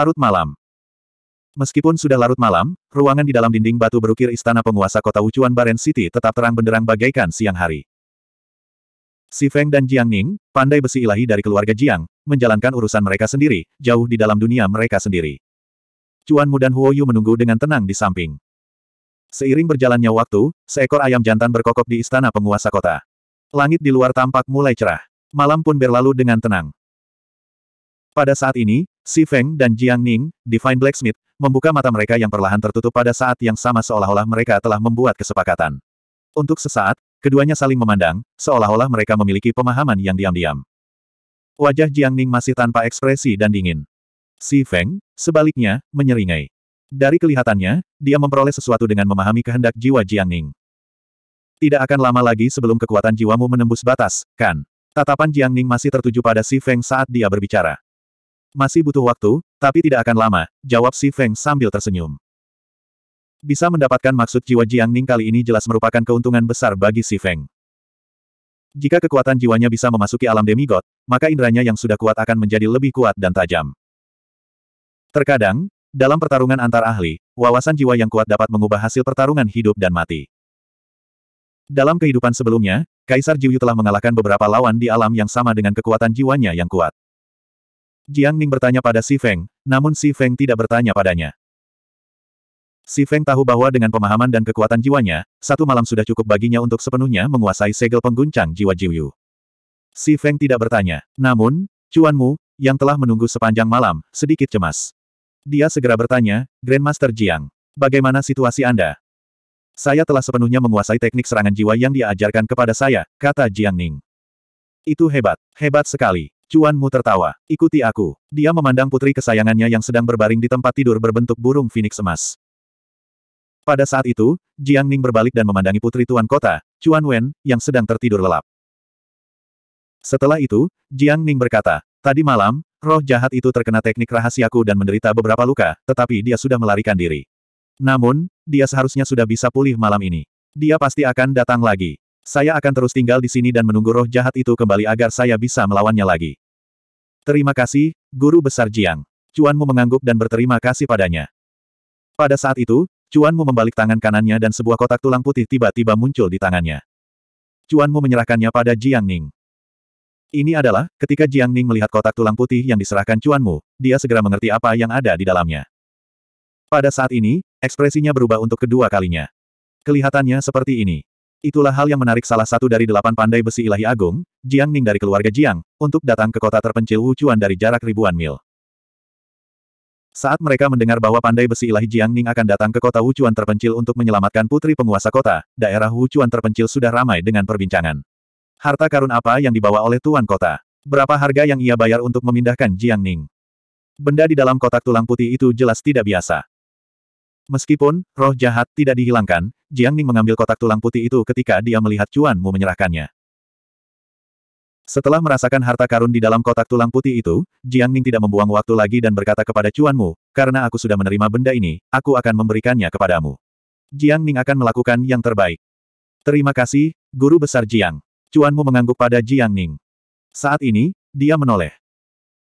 Larut malam. Meskipun sudah larut malam, ruangan di dalam dinding batu berukir istana penguasa kota Wuchuan Baren City tetap terang benderang bagaikan siang hari. Si Feng dan Jiang Ning, pandai besi ilahi dari keluarga Jiang, menjalankan urusan mereka sendiri, jauh di dalam dunia mereka sendiri. Cuan dan Huoyu menunggu dengan tenang di samping. Seiring berjalannya waktu, seekor ayam jantan berkokok di istana penguasa kota. Langit di luar tampak mulai cerah. Malam pun berlalu dengan tenang. Pada saat ini, Si Feng dan Jiang Ning, Divine Blacksmith, membuka mata mereka yang perlahan tertutup pada saat yang sama seolah-olah mereka telah membuat kesepakatan. Untuk sesaat, keduanya saling memandang, seolah-olah mereka memiliki pemahaman yang diam-diam. Wajah Jiang Ning masih tanpa ekspresi dan dingin. Si Feng, sebaliknya, menyeringai. Dari kelihatannya, dia memperoleh sesuatu dengan memahami kehendak jiwa Jiang Ning. Tidak akan lama lagi sebelum kekuatan jiwamu menembus batas, kan? Tatapan Jiang Ning masih tertuju pada Si Feng saat dia berbicara. Masih butuh waktu, tapi tidak akan lama, jawab Si Feng sambil tersenyum. Bisa mendapatkan maksud jiwa Jiang Ning kali ini jelas merupakan keuntungan besar bagi Si Feng. Jika kekuatan jiwanya bisa memasuki alam demigod, maka inderanya yang sudah kuat akan menjadi lebih kuat dan tajam. Terkadang, dalam pertarungan antar ahli, wawasan jiwa yang kuat dapat mengubah hasil pertarungan hidup dan mati. Dalam kehidupan sebelumnya, Kaisar Jiuyu telah mengalahkan beberapa lawan di alam yang sama dengan kekuatan jiwanya yang kuat. Jiang Ning bertanya pada Si Feng, namun Si Feng tidak bertanya padanya. Si Feng tahu bahwa dengan pemahaman dan kekuatan jiwanya, satu malam sudah cukup baginya untuk sepenuhnya menguasai segel pengguncang jiwa Jiuyu. Si Feng tidak bertanya. Namun, Cuanmu, yang telah menunggu sepanjang malam, sedikit cemas. Dia segera bertanya, Grandmaster Jiang, bagaimana situasi Anda? Saya telah sepenuhnya menguasai teknik serangan jiwa yang diajarkan kepada saya, kata Jiang Ning. Itu hebat, hebat sekali. Cuan Mu tertawa. Ikuti aku. Dia memandang putri kesayangannya yang sedang berbaring di tempat tidur berbentuk burung Phoenix emas. Pada saat itu, Jiang Ning berbalik dan memandangi putri tuan kota, Cuan Wen, yang sedang tertidur lelap. Setelah itu, Jiang Ning berkata, Tadi malam, roh jahat itu terkena teknik rahasiaku dan menderita beberapa luka, tetapi dia sudah melarikan diri. Namun, dia seharusnya sudah bisa pulih malam ini. Dia pasti akan datang lagi. Saya akan terus tinggal di sini dan menunggu roh jahat itu kembali agar saya bisa melawannya lagi. Terima kasih, Guru Besar Jiang. Cuanmu mengangguk dan berterima kasih padanya. Pada saat itu, Cuanmu membalik tangan kanannya dan sebuah kotak tulang putih tiba-tiba muncul di tangannya. Cuanmu menyerahkannya pada Jiang Ning. Ini adalah, ketika Jiang Ning melihat kotak tulang putih yang diserahkan Cuanmu, dia segera mengerti apa yang ada di dalamnya. Pada saat ini, ekspresinya berubah untuk kedua kalinya. Kelihatannya seperti ini. Itulah hal yang menarik salah satu dari delapan pandai besi ilahi agung, Jiang Ning dari keluarga Jiang, untuk datang ke kota terpencil Wuchuan dari jarak ribuan mil. Saat mereka mendengar bahwa pandai besi ilahi Jiang Ning akan datang ke kota Wuchuan terpencil untuk menyelamatkan putri penguasa kota, daerah Wuchuan terpencil sudah ramai dengan perbincangan. Harta karun apa yang dibawa oleh Tuan Kota? Berapa harga yang ia bayar untuk memindahkan Jiang Ning? Benda di dalam kotak tulang putih itu jelas tidak biasa. Meskipun roh jahat tidak dihilangkan, Jiang Ning mengambil kotak tulang putih itu ketika dia melihat Cuan Mu menyerahkannya. Setelah merasakan harta karun di dalam kotak tulang putih itu, Jiang Ning tidak membuang waktu lagi dan berkata kepada Cuan Mu, karena aku sudah menerima benda ini, aku akan memberikannya kepadamu. Jiang Ning akan melakukan yang terbaik. Terima kasih, Guru Besar Jiang. Cuanmu mengangguk pada Jiang Ning. Saat ini, dia menoleh.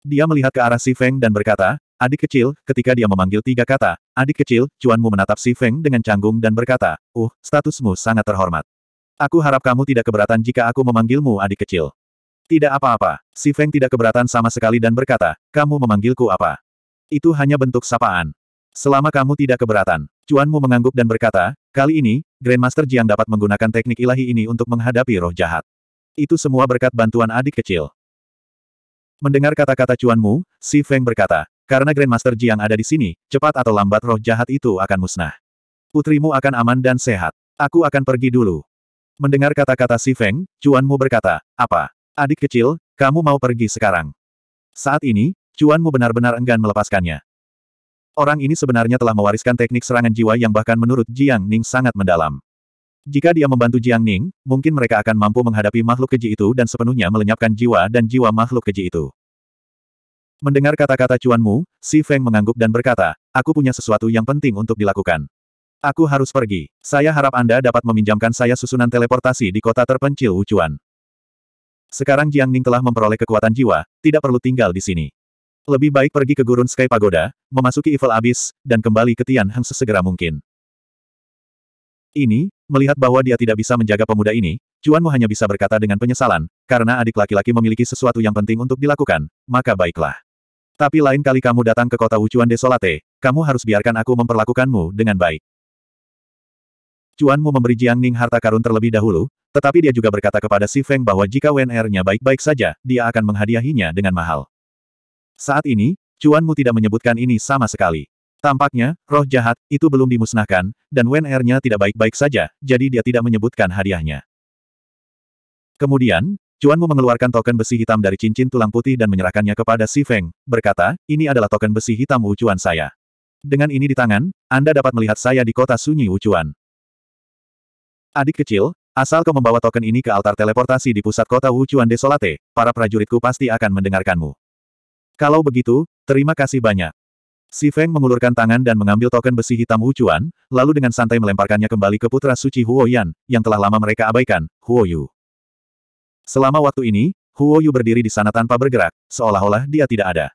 Dia melihat ke arah Si Feng dan berkata, adik kecil, ketika dia memanggil tiga kata, adik kecil, Cuanmu menatap Si Feng dengan canggung dan berkata, uh, statusmu sangat terhormat. Aku harap kamu tidak keberatan jika aku memanggilmu adik kecil. Tidak apa-apa, Si Feng tidak keberatan sama sekali dan berkata, kamu memanggilku apa? Itu hanya bentuk sapaan. Selama kamu tidak keberatan, Cuanmu mengangguk dan berkata, kali ini, Grandmaster Jiang dapat menggunakan teknik ilahi ini untuk menghadapi roh jahat. Itu semua berkat bantuan adik kecil. Mendengar kata-kata cuanmu, Si Feng berkata, karena Grandmaster Jiang ada di sini, cepat atau lambat roh jahat itu akan musnah. Putrimu akan aman dan sehat. Aku akan pergi dulu. Mendengar kata-kata Si Feng, cuanmu berkata, apa? Adik kecil, kamu mau pergi sekarang. Saat ini, cuanmu benar-benar enggan melepaskannya. Orang ini sebenarnya telah mewariskan teknik serangan jiwa yang bahkan menurut Jiang Ning sangat mendalam. Jika dia membantu Jiang Ning, mungkin mereka akan mampu menghadapi makhluk keji itu dan sepenuhnya melenyapkan jiwa dan jiwa makhluk keji itu. Mendengar kata-kata cuanmu, Si Feng mengangguk dan berkata, aku punya sesuatu yang penting untuk dilakukan. Aku harus pergi. Saya harap Anda dapat meminjamkan saya susunan teleportasi di kota terpencil Wuchuan. Sekarang Jiang Ning telah memperoleh kekuatan jiwa, tidak perlu tinggal di sini. Lebih baik pergi ke Gurun Sky Pagoda, memasuki Evil Abyss, dan kembali ke Tian Heng sesegera mungkin ini, melihat bahwa dia tidak bisa menjaga pemuda ini, Cuanmu hanya bisa berkata dengan penyesalan, karena adik laki-laki memiliki sesuatu yang penting untuk dilakukan, maka baiklah. Tapi lain kali kamu datang ke kota Wucuan Desolate, kamu harus biarkan aku memperlakukanmu dengan baik. Cuanmu memberi Jiang Ning harta karun terlebih dahulu, tetapi dia juga berkata kepada Si Feng bahwa jika WNR-nya baik-baik saja, dia akan menghadiahinya dengan mahal. Saat ini, Cuanmu tidak menyebutkan ini sama sekali. Tampaknya, roh jahat, itu belum dimusnahkan, dan Wen Er-nya tidak baik-baik saja, jadi dia tidak menyebutkan hadiahnya. Kemudian, Mu mengeluarkan token besi hitam dari cincin tulang putih dan menyerahkannya kepada Si Feng, berkata, ini adalah token besi hitam Wucuan saya. Dengan ini di tangan, Anda dapat melihat saya di kota sunyi Wucuan. Adik kecil, asal kau membawa token ini ke altar teleportasi di pusat kota Wucuan Desolate, para prajuritku pasti akan mendengarkanmu. Kalau begitu, terima kasih banyak. Si Feng mengulurkan tangan dan mengambil token besi hitam Wu lalu dengan santai melemparkannya kembali ke putra suci Huo Yan, yang telah lama mereka abaikan, Huo Yu. Selama waktu ini, Huo Yu berdiri di sana tanpa bergerak, seolah-olah dia tidak ada.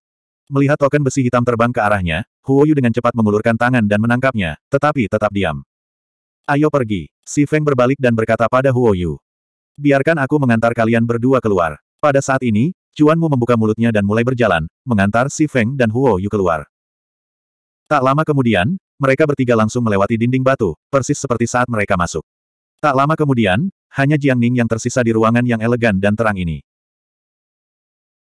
Melihat token besi hitam terbang ke arahnya, Huo Yu dengan cepat mengulurkan tangan dan menangkapnya, tetapi tetap diam. Ayo pergi. Si Feng berbalik dan berkata pada Huo Yu. Biarkan aku mengantar kalian berdua keluar. Pada saat ini, Cuanmu membuka mulutnya dan mulai berjalan, mengantar Si Feng dan Huo Yu keluar. Tak lama kemudian, mereka bertiga langsung melewati dinding batu, persis seperti saat mereka masuk. Tak lama kemudian, hanya Jiang Ning yang tersisa di ruangan yang elegan dan terang ini.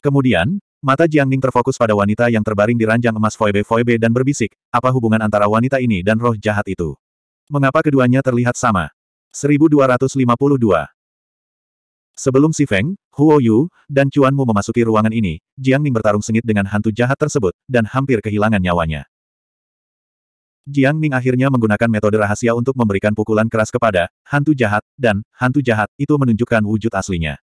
Kemudian, mata Jiang Ning terfokus pada wanita yang terbaring di ranjang emas foibe foibe dan berbisik, apa hubungan antara wanita ini dan roh jahat itu? Mengapa keduanya terlihat sama? 1252 Sebelum Si Feng, Huo Yu, dan Mu memasuki ruangan ini, Jiang Ning bertarung sengit dengan hantu jahat tersebut, dan hampir kehilangan nyawanya. Jiang Ning akhirnya menggunakan metode rahasia untuk memberikan pukulan keras kepada hantu jahat, dan hantu jahat itu menunjukkan wujud aslinya.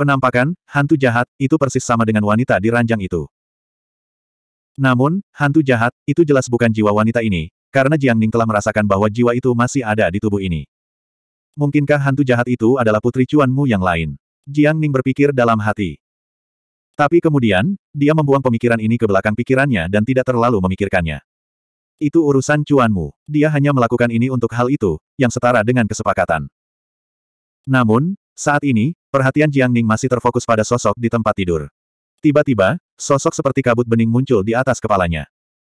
Penampakan hantu jahat itu persis sama dengan wanita di ranjang itu. Namun, hantu jahat itu jelas bukan jiwa wanita ini, karena Jiang Ning telah merasakan bahwa jiwa itu masih ada di tubuh ini. Mungkinkah hantu jahat itu adalah putri cuanmu yang lain? Jiang Ning berpikir dalam hati. Tapi kemudian, dia membuang pemikiran ini ke belakang pikirannya dan tidak terlalu memikirkannya. Itu urusan cuanmu. Dia hanya melakukan ini untuk hal itu, yang setara dengan kesepakatan. Namun, saat ini, perhatian Jiang Ning masih terfokus pada sosok di tempat tidur. Tiba-tiba, sosok seperti kabut bening muncul di atas kepalanya.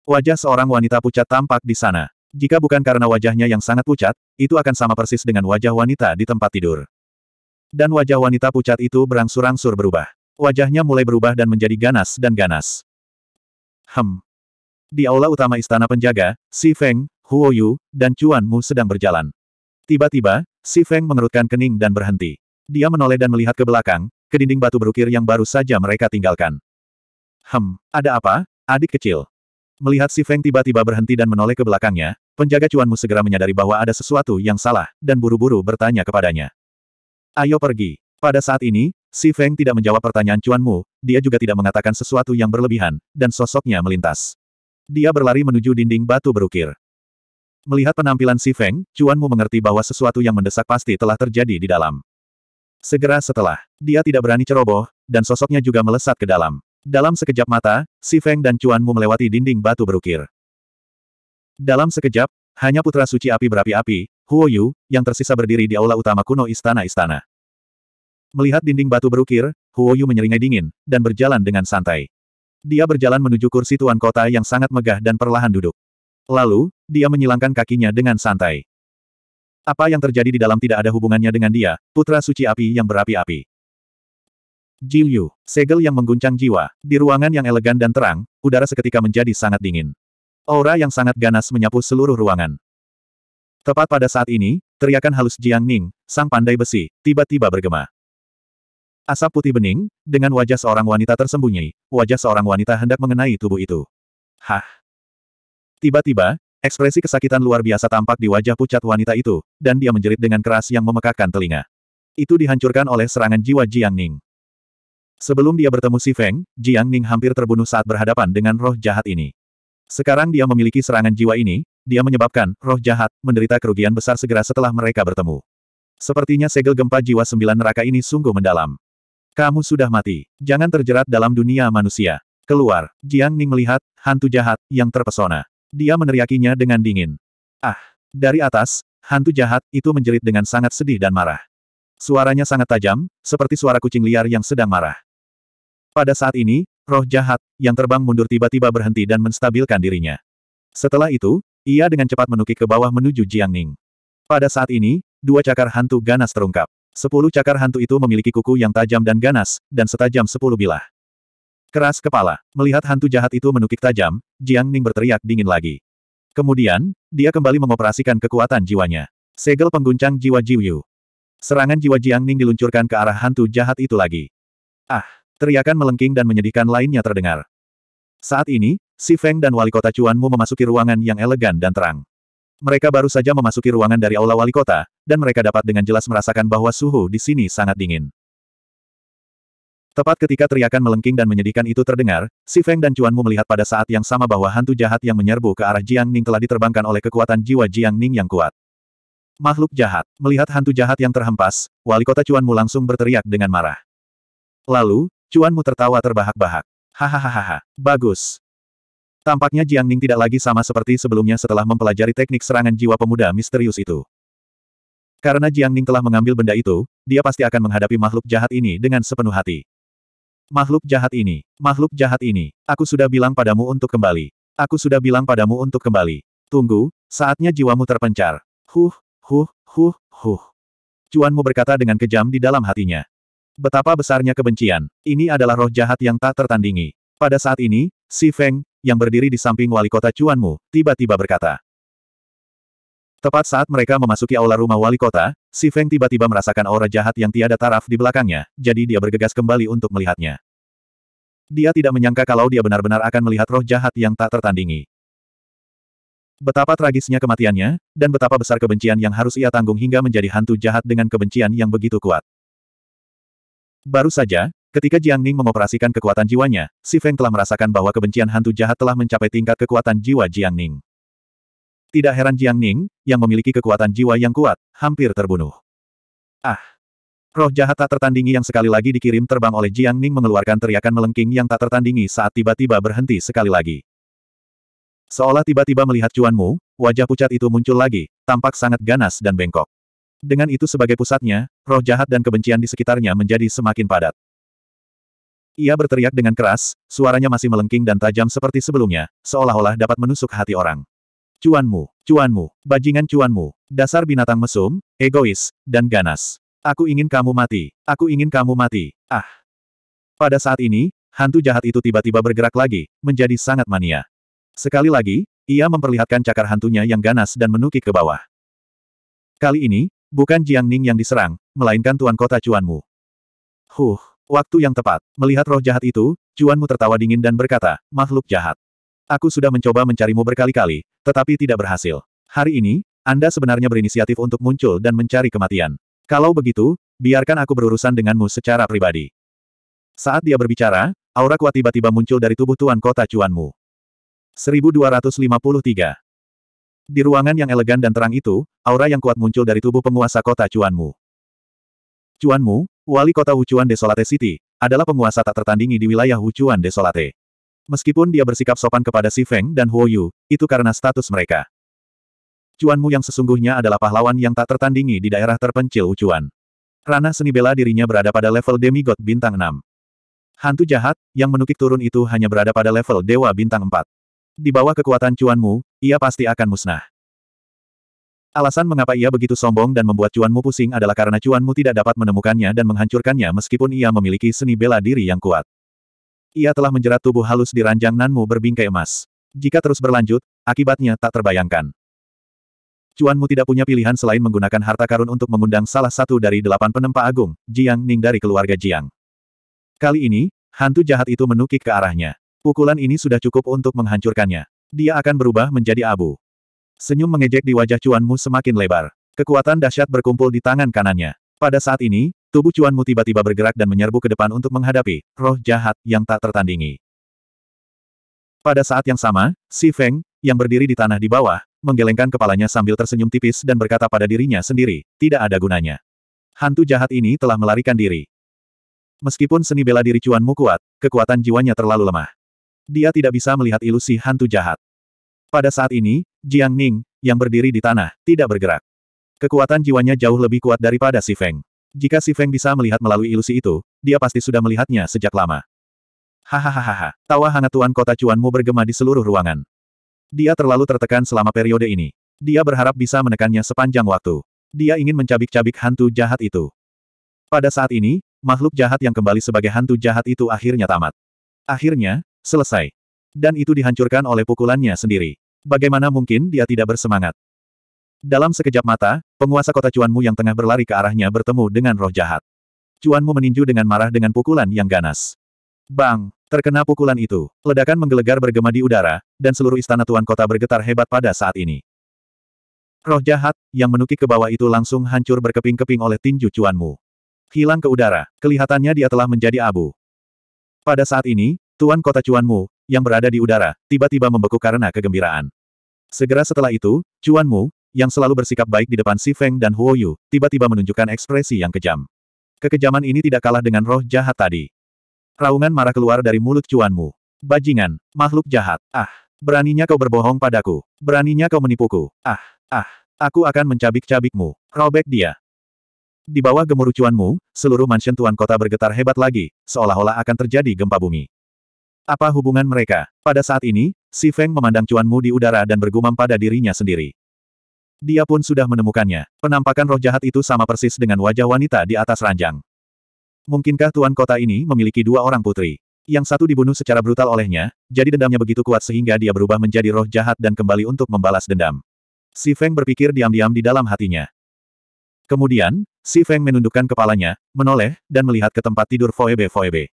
Wajah seorang wanita pucat tampak di sana. Jika bukan karena wajahnya yang sangat pucat, itu akan sama persis dengan wajah wanita di tempat tidur. Dan wajah wanita pucat itu berangsur-angsur berubah. Wajahnya mulai berubah dan menjadi ganas dan ganas. Hem, di aula utama istana penjaga, Si Feng, Huo Yu, dan Chuan Mu sedang berjalan. Tiba-tiba, Si Feng mengerutkan kening dan berhenti. Dia menoleh dan melihat ke belakang, ke dinding batu berukir yang baru saja mereka tinggalkan. Hem, ada apa, adik kecil? Melihat Si Feng tiba-tiba berhenti dan menoleh ke belakangnya, penjaga Chuan Mu segera menyadari bahwa ada sesuatu yang salah, dan buru-buru bertanya kepadanya. Ayo pergi. Pada saat ini, Si Feng tidak menjawab pertanyaan Chuan Mu, dia juga tidak mengatakan sesuatu yang berlebihan, dan sosoknya melintas. Dia berlari menuju dinding batu berukir. Melihat penampilan si Feng, Mu mengerti bahwa sesuatu yang mendesak pasti telah terjadi di dalam. Segera setelah, dia tidak berani ceroboh, dan sosoknya juga melesat ke dalam. Dalam sekejap mata, si Feng dan Mu melewati dinding batu berukir. Dalam sekejap, hanya putra suci api berapi-api, Huo Yu, yang tersisa berdiri di aula utama kuno istana-istana. Melihat dinding batu berukir, Huo Yu menyeringai dingin, dan berjalan dengan santai. Dia berjalan menuju kursi tuan kota yang sangat megah dan perlahan duduk. Lalu, dia menyilangkan kakinya dengan santai. Apa yang terjadi di dalam tidak ada hubungannya dengan dia, putra suci api yang berapi-api. Jiu segel yang mengguncang jiwa, di ruangan yang elegan dan terang, udara seketika menjadi sangat dingin. Aura yang sangat ganas menyapu seluruh ruangan. Tepat pada saat ini, teriakan halus Jiang Ning, sang pandai besi, tiba-tiba bergema. Asap putih bening, dengan wajah seorang wanita tersembunyi, wajah seorang wanita hendak mengenai tubuh itu. Hah! Tiba-tiba, ekspresi kesakitan luar biasa tampak di wajah pucat wanita itu, dan dia menjerit dengan keras yang memekakkan telinga. Itu dihancurkan oleh serangan jiwa Jiang Ning. Sebelum dia bertemu Si Feng, Jiang Ning hampir terbunuh saat berhadapan dengan roh jahat ini. Sekarang dia memiliki serangan jiwa ini, dia menyebabkan roh jahat menderita kerugian besar segera setelah mereka bertemu. Sepertinya segel gempa jiwa sembilan neraka ini sungguh mendalam. Kamu sudah mati. Jangan terjerat dalam dunia manusia. Keluar. Jiang Ning melihat, hantu jahat, yang terpesona. Dia meneriakinya dengan dingin. Ah! Dari atas, hantu jahat, itu menjerit dengan sangat sedih dan marah. Suaranya sangat tajam, seperti suara kucing liar yang sedang marah. Pada saat ini, roh jahat, yang terbang mundur tiba-tiba berhenti dan menstabilkan dirinya. Setelah itu, ia dengan cepat menukik ke bawah menuju Jiang Ning. Pada saat ini, dua cakar hantu ganas terungkap. Sepuluh cakar hantu itu memiliki kuku yang tajam dan ganas, dan setajam sepuluh bilah. Keras kepala. Melihat hantu jahat itu menukik tajam, Jiang Ning berteriak dingin lagi. Kemudian, dia kembali mengoperasikan kekuatan jiwanya. Segel pengguncang jiwa Jiuyu. Serangan jiwa Jiang Ning diluncurkan ke arah hantu jahat itu lagi. Ah! Teriakan melengking dan menyedihkan lainnya terdengar. Saat ini, Si Feng dan wali kota Cuanmu memasuki ruangan yang elegan dan terang. Mereka baru saja memasuki ruangan dari aula wali kota, dan mereka dapat dengan jelas merasakan bahwa suhu di sini sangat dingin. Tepat ketika teriakan melengking dan menyedihkan itu terdengar, Si Feng dan Cuanmu melihat pada saat yang sama bahwa hantu jahat yang menyerbu ke arah Jiang Ning telah diterbangkan oleh kekuatan jiwa Jiang Ning yang kuat. Makhluk jahat, melihat hantu jahat yang terhempas, wali kota Cuanmu langsung berteriak dengan marah. Lalu, Cuanmu tertawa terbahak-bahak. Hahaha, bagus. Tampaknya Jiang Ning tidak lagi sama seperti sebelumnya setelah mempelajari teknik serangan jiwa pemuda misterius itu. Karena Jiang Ning telah mengambil benda itu, dia pasti akan menghadapi makhluk jahat ini dengan sepenuh hati. Makhluk jahat ini, makhluk jahat ini, aku sudah bilang padamu untuk kembali. Aku sudah bilang padamu untuk kembali. Tunggu, saatnya jiwamu terpencar. Huh, huh, huh, huh. Cuanmu berkata dengan kejam di dalam hatinya. Betapa besarnya kebencian, ini adalah roh jahat yang tak tertandingi. Pada saat ini, Si Feng, yang berdiri di samping wali kota Cuanmu, tiba-tiba berkata. Tepat saat mereka memasuki aula rumah wali kota, Si Feng tiba-tiba merasakan aura jahat yang tiada taraf di belakangnya, jadi dia bergegas kembali untuk melihatnya. Dia tidak menyangka kalau dia benar-benar akan melihat roh jahat yang tak tertandingi. Betapa tragisnya kematiannya, dan betapa besar kebencian yang harus ia tanggung hingga menjadi hantu jahat dengan kebencian yang begitu kuat. Baru saja, ketika Jiang Ning mengoperasikan kekuatan jiwanya, Si Feng telah merasakan bahwa kebencian hantu jahat telah mencapai tingkat kekuatan jiwa Jiang Ning. Tidak heran Jiang Ning, yang memiliki kekuatan jiwa yang kuat, hampir terbunuh. Ah! Roh jahat tak tertandingi yang sekali lagi dikirim terbang oleh Jiang Ning mengeluarkan teriakan melengking yang tak tertandingi saat tiba-tiba berhenti sekali lagi. Seolah tiba-tiba melihat cuanmu, wajah pucat itu muncul lagi, tampak sangat ganas dan bengkok. Dengan itu sebagai pusatnya, roh jahat dan kebencian di sekitarnya menjadi semakin padat. Ia berteriak dengan keras, suaranya masih melengking dan tajam seperti sebelumnya, seolah-olah dapat menusuk hati orang. Cuanmu, cuanmu, bajingan cuanmu, dasar binatang mesum, egois, dan ganas. Aku ingin kamu mati, aku ingin kamu mati, ah. Pada saat ini, hantu jahat itu tiba-tiba bergerak lagi, menjadi sangat mania. Sekali lagi, ia memperlihatkan cakar hantunya yang ganas dan menukik ke bawah. Kali ini, bukan Jiang Ning yang diserang, melainkan Tuan Kota Cuanmu. Huh, waktu yang tepat. Melihat roh jahat itu, Cuanmu tertawa dingin dan berkata, makhluk jahat. Aku sudah mencoba mencarimu berkali-kali, tetapi tidak berhasil. Hari ini, Anda sebenarnya berinisiatif untuk muncul dan mencari kematian. Kalau begitu, biarkan aku berurusan denganmu secara pribadi. Saat dia berbicara, aura kuat tiba-tiba muncul dari tubuh Tuan Kota Cuanmu. 1253 Di ruangan yang elegan dan terang itu, aura yang kuat muncul dari tubuh penguasa kota Cuanmu. Cuanmu, wali kota Wuchuan Desolate City, adalah penguasa tak tertandingi di wilayah Wuchuan Desolate. Meskipun dia bersikap sopan kepada Si Feng dan Huo Yu, itu karena status mereka. Cuanmu yang sesungguhnya adalah pahlawan yang tak tertandingi di daerah terpencil Ucuan. Ranah seni bela dirinya berada pada level demigod bintang 6. Hantu jahat, yang menukik turun itu hanya berada pada level dewa bintang 4. Di bawah kekuatan cuanmu, ia pasti akan musnah. Alasan mengapa ia begitu sombong dan membuat cuanmu pusing adalah karena cuanmu tidak dapat menemukannya dan menghancurkannya meskipun ia memiliki seni bela diri yang kuat. Ia telah menjerat tubuh halus di ranjang Nanmu berbingkai emas. Jika terus berlanjut, akibatnya tak terbayangkan. Cuanmu tidak punya pilihan selain menggunakan harta karun untuk mengundang salah satu dari delapan penempa agung, Jiang Ning dari keluarga Jiang. Kali ini, hantu jahat itu menukik ke arahnya. Pukulan ini sudah cukup untuk menghancurkannya. Dia akan berubah menjadi abu. Senyum mengejek di wajah Cuanmu semakin lebar. Kekuatan dahsyat berkumpul di tangan kanannya. Pada saat ini, Tubuh Cuanmu tiba-tiba bergerak dan menyerbu ke depan untuk menghadapi roh jahat yang tak tertandingi. Pada saat yang sama, Si Feng, yang berdiri di tanah di bawah, menggelengkan kepalanya sambil tersenyum tipis dan berkata pada dirinya sendiri, tidak ada gunanya. Hantu jahat ini telah melarikan diri. Meskipun seni bela diri Cuanmu kuat, kekuatan jiwanya terlalu lemah. Dia tidak bisa melihat ilusi hantu jahat. Pada saat ini, Jiang Ning, yang berdiri di tanah, tidak bergerak. Kekuatan jiwanya jauh lebih kuat daripada Si Feng. Jika si Feng bisa melihat melalui ilusi itu, dia pasti sudah melihatnya sejak lama. Hahaha, tawa hangat Tuan kota Cuanmu bergema di seluruh ruangan. Dia terlalu tertekan selama periode ini. Dia berharap bisa menekannya sepanjang waktu. Dia ingin mencabik-cabik hantu jahat itu. Pada saat ini, makhluk jahat yang kembali sebagai hantu jahat itu akhirnya tamat. Akhirnya, selesai. Dan itu dihancurkan oleh pukulannya sendiri. Bagaimana mungkin dia tidak bersemangat? Dalam sekejap mata, penguasa kota Cuanmu yang tengah berlari ke arahnya bertemu dengan roh jahat. Cuanmu meninju dengan marah dengan pukulan yang ganas. Bang! Terkena pukulan itu, ledakan menggelegar bergema di udara, dan seluruh istana tuan kota bergetar hebat pada saat ini. Roh jahat, yang menukik ke bawah itu langsung hancur berkeping-keping oleh tinju Cuanmu. Hilang ke udara, kelihatannya dia telah menjadi abu. Pada saat ini, Tuan Kota Cuanmu, yang berada di udara, tiba-tiba membeku karena kegembiraan. Segera setelah itu, Cuanmu, yang selalu bersikap baik di depan Si Feng dan Huo Yu, tiba-tiba menunjukkan ekspresi yang kejam. Kekejaman ini tidak kalah dengan roh jahat tadi. Raungan marah keluar dari mulut cuanmu. Bajingan, makhluk jahat. Ah, beraninya kau berbohong padaku. Beraninya kau menipuku. Ah, ah, aku akan mencabik-cabikmu. Robek dia. Di bawah gemuruh cuanmu, seluruh mansion tuan kota bergetar hebat lagi, seolah-olah akan terjadi gempa bumi. Apa hubungan mereka? Pada saat ini, Si Feng memandang cuanmu di udara dan bergumam pada dirinya sendiri. Dia pun sudah menemukannya. Penampakan roh jahat itu sama persis dengan wajah wanita di atas ranjang. Mungkinkah tuan kota ini memiliki dua orang putri? Yang satu dibunuh secara brutal olehnya, jadi dendamnya begitu kuat sehingga dia berubah menjadi roh jahat dan kembali untuk membalas dendam. Si Feng berpikir diam-diam di dalam hatinya. Kemudian, si Feng menundukkan kepalanya, menoleh, dan melihat ke tempat tidur Foebe Foebe.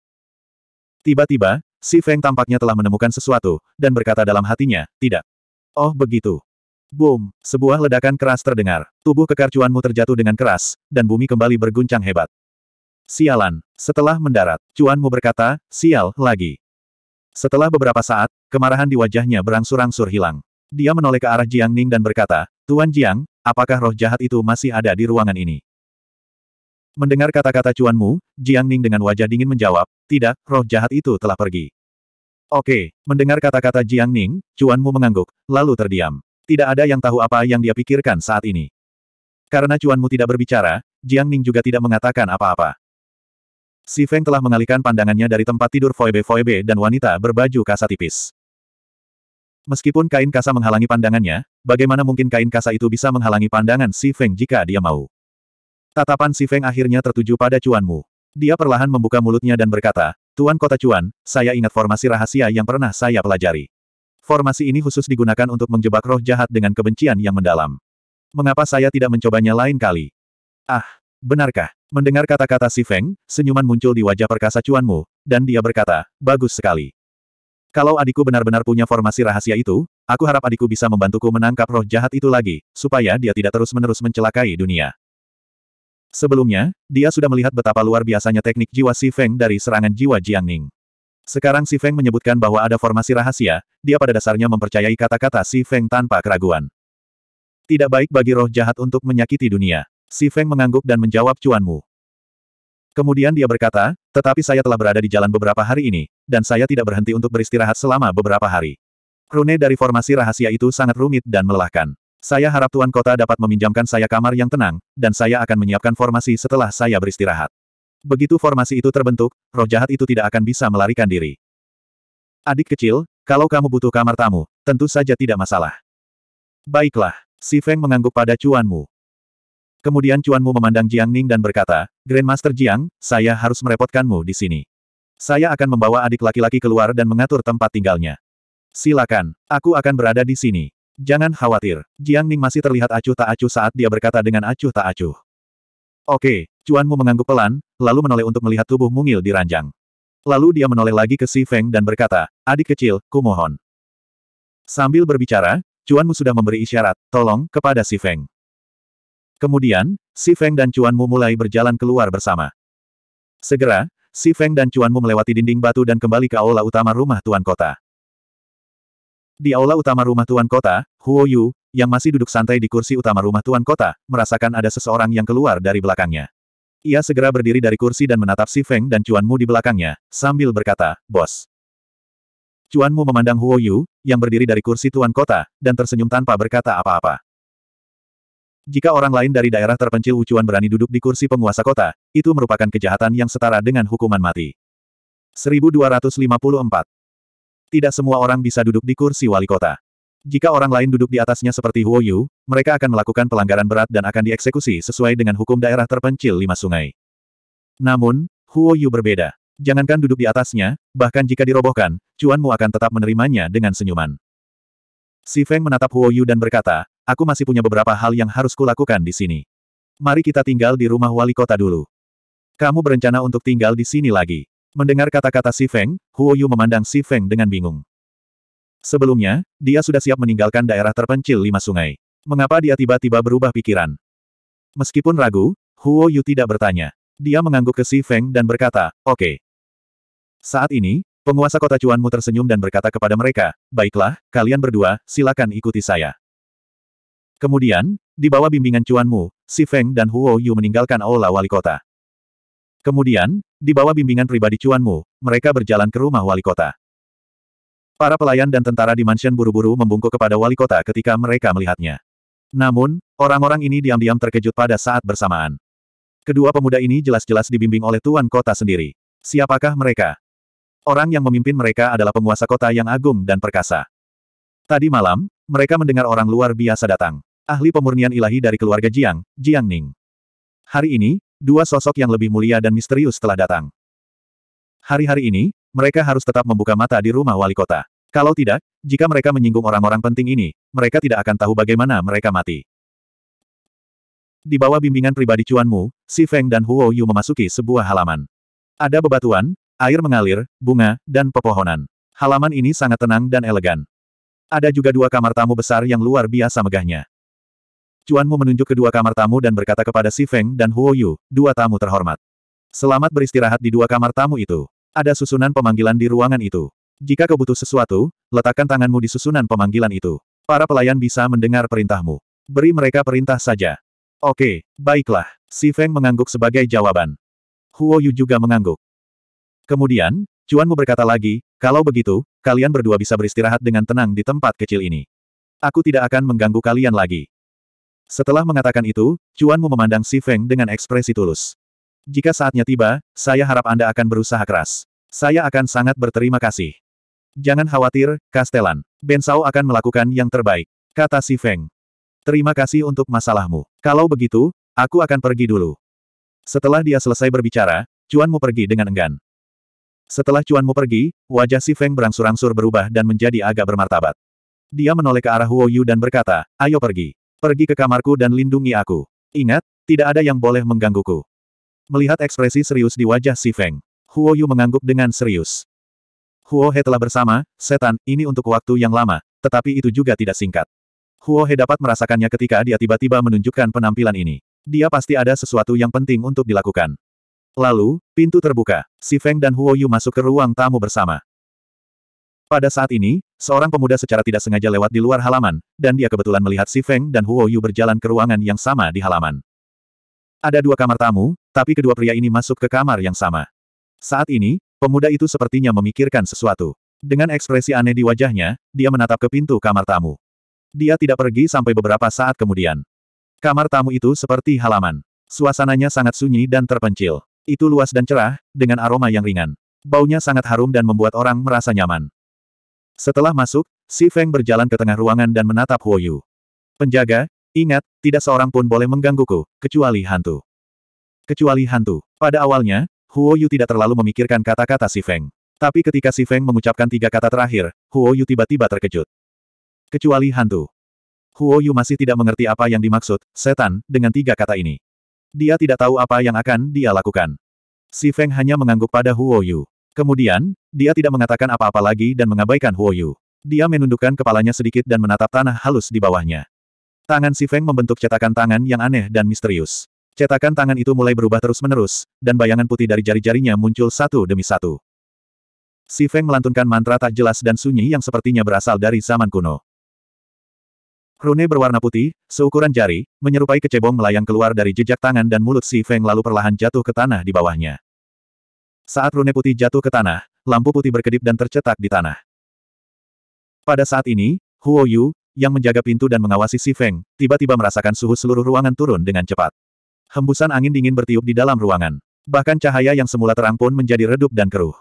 Tiba-tiba, si Feng tampaknya telah menemukan sesuatu, dan berkata dalam hatinya, tidak. Oh begitu. Boom! Sebuah ledakan keras terdengar. Tubuh kekarcuanmu terjatuh dengan keras, dan bumi kembali berguncang hebat. Sialan! Setelah mendarat, cuanmu berkata, sial, lagi. Setelah beberapa saat, kemarahan di wajahnya berangsur-angsur hilang. Dia menoleh ke arah Jiang Ning dan berkata, Tuan Jiang, apakah roh jahat itu masih ada di ruangan ini? Mendengar kata-kata cuanmu, Jiang Ning dengan wajah dingin menjawab, tidak, roh jahat itu telah pergi. Oke, mendengar kata-kata Jiang Ning, cuanmu mengangguk, lalu terdiam. Tidak ada yang tahu apa yang dia pikirkan saat ini. Karena cuanmu tidak berbicara, Jiang Ning juga tidak mengatakan apa-apa. Si Feng telah mengalihkan pandangannya dari tempat tidur Foebe Foebe dan wanita berbaju kasa tipis. Meskipun kain kasa menghalangi pandangannya, bagaimana mungkin kain kasa itu bisa menghalangi pandangan Si Feng jika dia mau? Tatapan Si Feng akhirnya tertuju pada Cuanmu. Dia perlahan membuka mulutnya dan berkata, Tuan Kota Cuan, saya ingat formasi rahasia yang pernah saya pelajari. Formasi ini khusus digunakan untuk menjebak roh jahat dengan kebencian yang mendalam. Mengapa saya tidak mencobanya lain kali? Ah, benarkah? Mendengar kata-kata si Feng, senyuman muncul di wajah perkasa cuanmu, dan dia berkata, bagus sekali. Kalau adikku benar-benar punya formasi rahasia itu, aku harap adikku bisa membantuku menangkap roh jahat itu lagi, supaya dia tidak terus-menerus mencelakai dunia. Sebelumnya, dia sudah melihat betapa luar biasanya teknik jiwa si Feng dari serangan jiwa Jiang Ning. Sekarang Si Feng menyebutkan bahwa ada formasi rahasia, dia pada dasarnya mempercayai kata-kata Si Feng tanpa keraguan. Tidak baik bagi roh jahat untuk menyakiti dunia. Si Feng mengangguk dan menjawab cuanmu. Kemudian dia berkata, tetapi saya telah berada di jalan beberapa hari ini, dan saya tidak berhenti untuk beristirahat selama beberapa hari. Rune dari formasi rahasia itu sangat rumit dan melelahkan. Saya harap Tuan Kota dapat meminjamkan saya kamar yang tenang, dan saya akan menyiapkan formasi setelah saya beristirahat. Begitu formasi itu terbentuk, roh jahat itu tidak akan bisa melarikan diri. Adik kecil, kalau kamu butuh kamar tamu, tentu saja tidak masalah. Baiklah, Si Feng mengangguk pada cuanmu. Kemudian cuanmu memandang Jiang Ning dan berkata, Grandmaster Jiang, saya harus merepotkanmu di sini. Saya akan membawa adik laki-laki keluar dan mengatur tempat tinggalnya. Silakan, aku akan berada di sini. Jangan khawatir, Jiang Ning masih terlihat acuh tak acuh saat dia berkata dengan acuh tak acuh. Oke, Cuanmu mengangguk pelan, lalu menoleh untuk melihat tubuh mungil di ranjang. Lalu dia menoleh lagi ke Si Feng dan berkata, adik kecil, kumohon. Sambil berbicara, Cuanmu sudah memberi isyarat, tolong, kepada Si Feng. Kemudian, Si Feng dan Cuanmu mulai berjalan keluar bersama. Segera, Si Feng dan Cuanmu melewati dinding batu dan kembali ke aula utama rumah Tuan Kota. Di aula utama rumah Tuan Kota, Huo Yu, yang masih duduk santai di kursi utama rumah tuan kota, merasakan ada seseorang yang keluar dari belakangnya. Ia segera berdiri dari kursi dan menatap si Feng dan Cuan Mu di belakangnya, sambil berkata, Bos. Cuan Mu memandang Huo Yu, yang berdiri dari kursi tuan kota, dan tersenyum tanpa berkata apa-apa. Jika orang lain dari daerah terpencil Ucuan berani duduk di kursi penguasa kota, itu merupakan kejahatan yang setara dengan hukuman mati. 1254. Tidak semua orang bisa duduk di kursi wali kota. Jika orang lain duduk di atasnya seperti Huo Yu, mereka akan melakukan pelanggaran berat dan akan dieksekusi sesuai dengan hukum daerah terpencil lima sungai. Namun, Huo Yu berbeda. Jangankan duduk di atasnya, bahkan jika dirobohkan, Cuanmu akan tetap menerimanya dengan senyuman. Si Feng menatap Huo Yu dan berkata, aku masih punya beberapa hal yang harus kulakukan di sini. Mari kita tinggal di rumah wali kota dulu. Kamu berencana untuk tinggal di sini lagi. Mendengar kata-kata Si Feng, Huo Yu memandang Si Feng dengan bingung. Sebelumnya, dia sudah siap meninggalkan daerah terpencil lima sungai. Mengapa dia tiba-tiba berubah pikiran? Meskipun ragu, Huo Yu tidak bertanya. Dia mengangguk ke Si Feng dan berkata, oke. Okay. Saat ini, penguasa kota Cuanmu tersenyum dan berkata kepada mereka, baiklah, kalian berdua, silakan ikuti saya. Kemudian, di bawah bimbingan Cuanmu, Si Feng dan Huo Yu meninggalkan aula wali kota. Kemudian, di bawah bimbingan pribadi Cuanmu, mereka berjalan ke rumah wali kota. Para pelayan dan tentara di mansion buru-buru membungkuk kepada wali kota ketika mereka melihatnya. Namun, orang-orang ini diam-diam terkejut pada saat bersamaan. Kedua pemuda ini jelas-jelas dibimbing oleh tuan kota sendiri. Siapakah mereka? Orang yang memimpin mereka adalah penguasa kota yang agung dan perkasa. Tadi malam, mereka mendengar orang luar biasa datang. Ahli pemurnian ilahi dari keluarga Jiang, Jiang Ning. Hari ini, dua sosok yang lebih mulia dan misterius telah datang. Hari-hari ini, mereka harus tetap membuka mata di rumah wali kota. Kalau tidak, jika mereka menyinggung orang-orang penting ini, mereka tidak akan tahu bagaimana mereka mati. Di bawah bimbingan pribadi Cuanmu, Si Feng dan Huo Yu memasuki sebuah halaman. Ada bebatuan, air mengalir, bunga, dan pepohonan. Halaman ini sangat tenang dan elegan. Ada juga dua kamar tamu besar yang luar biasa megahnya. Cuanmu menunjuk kedua kamar tamu dan berkata kepada Si Feng dan Huo Yu, dua tamu terhormat. Selamat beristirahat di dua kamar tamu itu. Ada susunan pemanggilan di ruangan itu. Jika kau butuh sesuatu, letakkan tanganmu di susunan pemanggilan itu. Para pelayan bisa mendengar perintahmu. Beri mereka perintah saja. Oke, baiklah. Si Feng mengangguk sebagai jawaban. Huo Yu juga mengangguk. Kemudian, Cuanmu berkata lagi, kalau begitu, kalian berdua bisa beristirahat dengan tenang di tempat kecil ini. Aku tidak akan mengganggu kalian lagi. Setelah mengatakan itu, Cuanmu memandang Si Feng dengan ekspresi tulus. Jika saatnya tiba, saya harap Anda akan berusaha keras. Saya akan sangat berterima kasih. Jangan khawatir, Kastelan. Bensau akan melakukan yang terbaik, kata si Feng. Terima kasih untuk masalahmu. Kalau begitu, aku akan pergi dulu. Setelah dia selesai berbicara, Cuanmu pergi dengan enggan. Setelah Cuanmu pergi, wajah si Feng berangsur-angsur berubah dan menjadi agak bermartabat. Dia menoleh ke arah Huo Yu dan berkata, ayo pergi. Pergi ke kamarku dan lindungi aku. Ingat, tidak ada yang boleh menggangguku. Melihat ekspresi serius di wajah Si Feng, Huo Yu mengangguk dengan serius. Huo He telah bersama, setan, ini untuk waktu yang lama, tetapi itu juga tidak singkat. Huo He dapat merasakannya ketika dia tiba-tiba menunjukkan penampilan ini. Dia pasti ada sesuatu yang penting untuk dilakukan. Lalu, pintu terbuka. Si Feng dan Huo Yu masuk ke ruang tamu bersama. Pada saat ini, seorang pemuda secara tidak sengaja lewat di luar halaman, dan dia kebetulan melihat Si Feng dan Huo Yu berjalan ke ruangan yang sama di halaman. Ada dua kamar tamu, tapi kedua pria ini masuk ke kamar yang sama. Saat ini, pemuda itu sepertinya memikirkan sesuatu. Dengan ekspresi aneh di wajahnya, dia menatap ke pintu kamar tamu. Dia tidak pergi sampai beberapa saat kemudian. Kamar tamu itu seperti halaman. Suasananya sangat sunyi dan terpencil. Itu luas dan cerah, dengan aroma yang ringan. Baunya sangat harum dan membuat orang merasa nyaman. Setelah masuk, Si Feng berjalan ke tengah ruangan dan menatap Huoyu. Penjaga, ingat, tidak seorang pun boleh menggangguku, kecuali hantu. Kecuali hantu. Pada awalnya, Huo Yu tidak terlalu memikirkan kata-kata si Feng. Tapi ketika si Feng mengucapkan tiga kata terakhir, Huo Yu tiba-tiba terkejut. Kecuali hantu. Huo Yu masih tidak mengerti apa yang dimaksud, setan, dengan tiga kata ini. Dia tidak tahu apa yang akan dia lakukan. Si Feng hanya mengangguk pada Huo Yu. Kemudian, dia tidak mengatakan apa-apa lagi dan mengabaikan Huo Yu. Dia menundukkan kepalanya sedikit dan menatap tanah halus di bawahnya. Tangan Si Feng membentuk cetakan tangan yang aneh dan misterius. Cetakan tangan itu mulai berubah terus-menerus, dan bayangan putih dari jari-jarinya muncul satu demi satu. Si Feng melantunkan mantra tak jelas dan sunyi yang sepertinya berasal dari zaman kuno. Rune berwarna putih, seukuran jari, menyerupai kecebong melayang keluar dari jejak tangan dan mulut Si Feng lalu perlahan jatuh ke tanah di bawahnya. Saat rune putih jatuh ke tanah, lampu putih berkedip dan tercetak di tanah. Pada saat ini, Huo Yu, yang menjaga pintu dan mengawasi Si Feng, tiba-tiba merasakan suhu seluruh ruangan turun dengan cepat. Hembusan angin dingin bertiup di dalam ruangan. Bahkan cahaya yang semula terang pun menjadi redup dan keruh.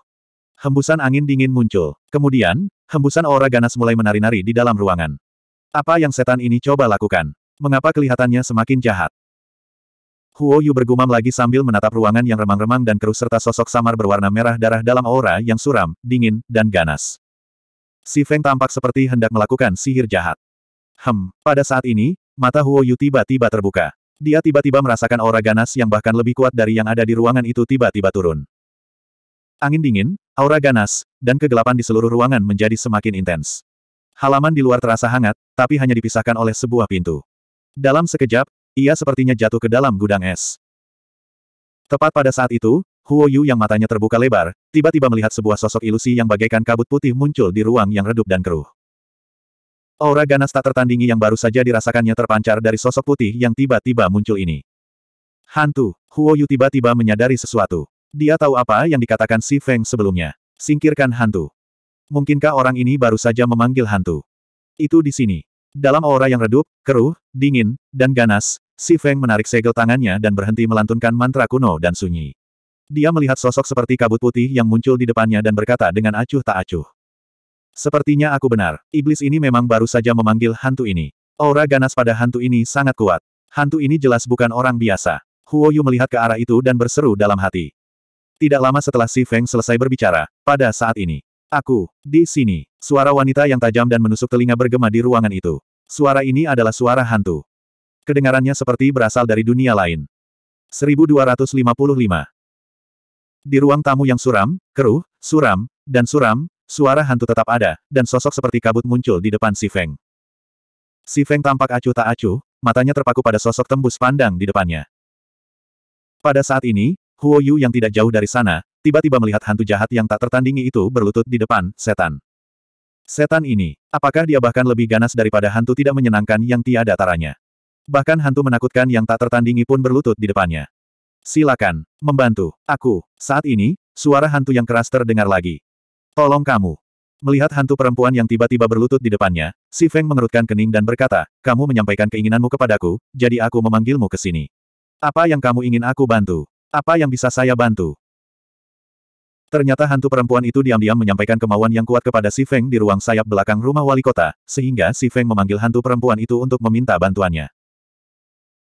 Hembusan angin dingin muncul. Kemudian, hembusan aura ganas mulai menari-nari di dalam ruangan. Apa yang setan ini coba lakukan? Mengapa kelihatannya semakin jahat? Huo Yu bergumam lagi sambil menatap ruangan yang remang-remang dan keruh serta sosok samar berwarna merah darah dalam aura yang suram, dingin, dan ganas. Si Feng tampak seperti hendak melakukan sihir jahat. Hem, pada saat ini, mata Huo Yu tiba-tiba terbuka. Dia tiba-tiba merasakan aura ganas yang bahkan lebih kuat dari yang ada di ruangan itu tiba-tiba turun. Angin dingin, aura ganas, dan kegelapan di seluruh ruangan menjadi semakin intens. Halaman di luar terasa hangat, tapi hanya dipisahkan oleh sebuah pintu. Dalam sekejap, ia sepertinya jatuh ke dalam gudang es. Tepat pada saat itu, Huo Yu yang matanya terbuka lebar, tiba-tiba melihat sebuah sosok ilusi yang bagaikan kabut putih muncul di ruang yang redup dan keruh. Aura ganas tak tertandingi yang baru saja dirasakannya terpancar dari sosok putih yang tiba-tiba muncul ini. Hantu, Huo Yu tiba-tiba menyadari sesuatu. Dia tahu apa yang dikatakan Si Feng sebelumnya. Singkirkan hantu. Mungkinkah orang ini baru saja memanggil hantu? Itu di sini. Dalam aura yang redup, keruh, dingin, dan ganas, Si Feng menarik segel tangannya dan berhenti melantunkan mantra kuno dan sunyi. Dia melihat sosok seperti kabut putih yang muncul di depannya dan berkata dengan acuh tak acuh. Sepertinya aku benar, iblis ini memang baru saja memanggil hantu ini. Aura ganas pada hantu ini sangat kuat. Hantu ini jelas bukan orang biasa. Huo Yu melihat ke arah itu dan berseru dalam hati. Tidak lama setelah Si Feng selesai berbicara, pada saat ini. Aku, di sini. Suara wanita yang tajam dan menusuk telinga bergema di ruangan itu. Suara ini adalah suara hantu. Kedengarannya seperti berasal dari dunia lain. 1255 Di ruang tamu yang suram, keruh, suram, dan suram, Suara hantu tetap ada, dan sosok seperti kabut muncul di depan Si Feng. Si Feng tampak acuh tak acuh, matanya terpaku pada sosok tembus pandang di depannya. Pada saat ini, Huo Yu yang tidak jauh dari sana, tiba-tiba melihat hantu jahat yang tak tertandingi itu berlutut di depan setan. Setan ini, apakah dia bahkan lebih ganas daripada hantu tidak menyenangkan yang tiada taranya? Bahkan hantu menakutkan yang tak tertandingi pun berlutut di depannya. Silakan, membantu, aku. Saat ini, suara hantu yang keras terdengar lagi. Tolong kamu. Melihat hantu perempuan yang tiba-tiba berlutut di depannya, Si Feng mengerutkan kening dan berkata, kamu menyampaikan keinginanmu kepadaku, jadi aku memanggilmu ke sini. Apa yang kamu ingin aku bantu? Apa yang bisa saya bantu? Ternyata hantu perempuan itu diam-diam menyampaikan kemauan yang kuat kepada Si Feng di ruang sayap belakang rumah wali kota, sehingga Si Feng memanggil hantu perempuan itu untuk meminta bantuannya.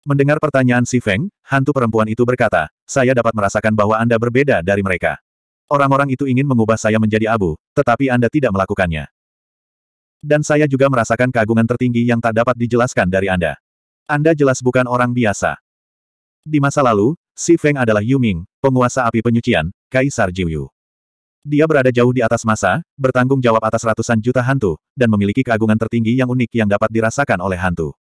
Mendengar pertanyaan Si Feng, hantu perempuan itu berkata, saya dapat merasakan bahwa Anda berbeda dari mereka. Orang-orang itu ingin mengubah saya menjadi abu, tetapi Anda tidak melakukannya. Dan saya juga merasakan keagungan tertinggi yang tak dapat dijelaskan dari Anda. Anda jelas bukan orang biasa. Di masa lalu, Si Feng adalah Yu Ming, penguasa api penyucian, Kaisar Jiuyu. Dia berada jauh di atas masa, bertanggung jawab atas ratusan juta hantu, dan memiliki keagungan tertinggi yang unik yang dapat dirasakan oleh hantu.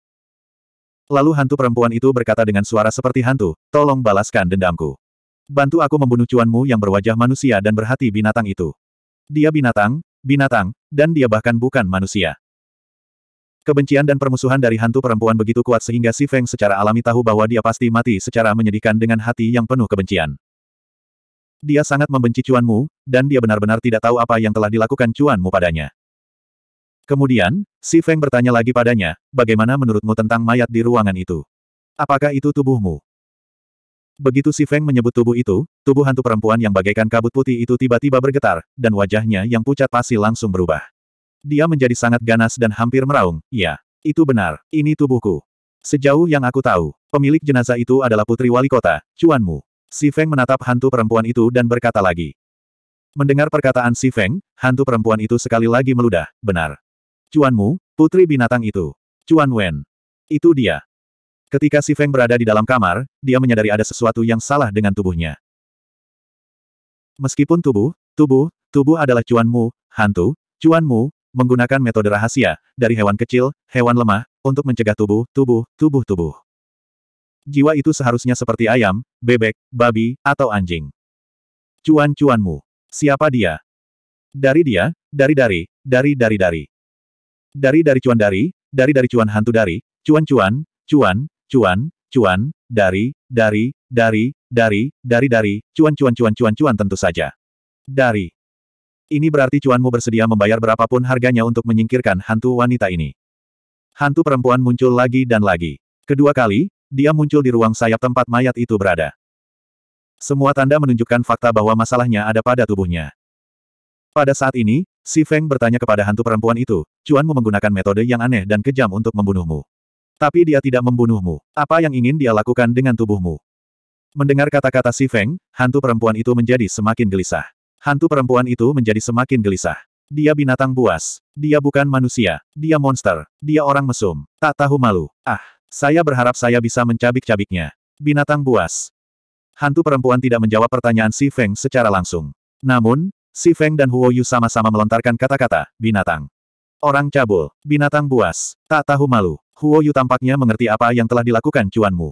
Lalu hantu perempuan itu berkata dengan suara seperti hantu, tolong balaskan dendamku. Bantu aku membunuh cuanmu yang berwajah manusia dan berhati binatang itu. Dia binatang, binatang, dan dia bahkan bukan manusia. Kebencian dan permusuhan dari hantu perempuan begitu kuat sehingga Si Feng secara alami tahu bahwa dia pasti mati secara menyedihkan dengan hati yang penuh kebencian. Dia sangat membenci cuanmu, dan dia benar-benar tidak tahu apa yang telah dilakukan cuanmu padanya. Kemudian, Si Feng bertanya lagi padanya, bagaimana menurutmu tentang mayat di ruangan itu? Apakah itu tubuhmu? Begitu si Feng menyebut tubuh itu, tubuh hantu perempuan yang bagaikan kabut putih itu tiba-tiba bergetar, dan wajahnya yang pucat pasti langsung berubah. Dia menjadi sangat ganas dan hampir meraung, ya. Itu benar, ini tubuhku. Sejauh yang aku tahu, pemilik jenazah itu adalah putri wali kota, Cuanmu. Si Feng menatap hantu perempuan itu dan berkata lagi. Mendengar perkataan si Feng, hantu perempuan itu sekali lagi meludah, benar. Cuanmu, putri binatang itu. Cuan Wen. Itu dia. Ketika Si Feng berada di dalam kamar, dia menyadari ada sesuatu yang salah dengan tubuhnya. Meskipun tubuh, tubuh, tubuh adalah cuanmu, hantu, cuanmu, menggunakan metode rahasia, dari hewan kecil, hewan lemah, untuk mencegah tubuh, tubuh, tubuh, tubuh. Jiwa itu seharusnya seperti ayam, bebek, babi, atau anjing. Cuan-cuanmu. Siapa dia? Dari dia, dari-dari, dari-dari-dari. Dari-dari cuan dari, dari-dari cuan hantu dari, cuan-cuan, cuan, cuan, cuan, dari, dari, dari, dari, dari, dari, cuan cuan cuan cuan cuan tentu saja. Dari. Ini berarti cuanmu bersedia membayar berapapun harganya untuk menyingkirkan hantu wanita ini. Hantu perempuan muncul lagi dan lagi. Kedua kali, dia muncul di ruang sayap tempat mayat itu berada. Semua tanda menunjukkan fakta bahwa masalahnya ada pada tubuhnya. Pada saat ini, Si Feng bertanya kepada hantu perempuan itu, Cuanmu menggunakan metode yang aneh dan kejam untuk membunuhmu. Tapi dia tidak membunuhmu. Apa yang ingin dia lakukan dengan tubuhmu? Mendengar kata-kata si Feng, hantu perempuan itu menjadi semakin gelisah. Hantu perempuan itu menjadi semakin gelisah. Dia binatang buas. Dia bukan manusia. Dia monster. Dia orang mesum. Tak tahu malu. Ah, saya berharap saya bisa mencabik-cabiknya. Binatang buas. Hantu perempuan tidak menjawab pertanyaan si Feng secara langsung. Namun, si Feng dan Huo Yu sama-sama melontarkan kata-kata, binatang. Orang cabul, binatang buas, tak tahu malu. Huo Yu tampaknya mengerti apa yang telah dilakukan Cuanmu.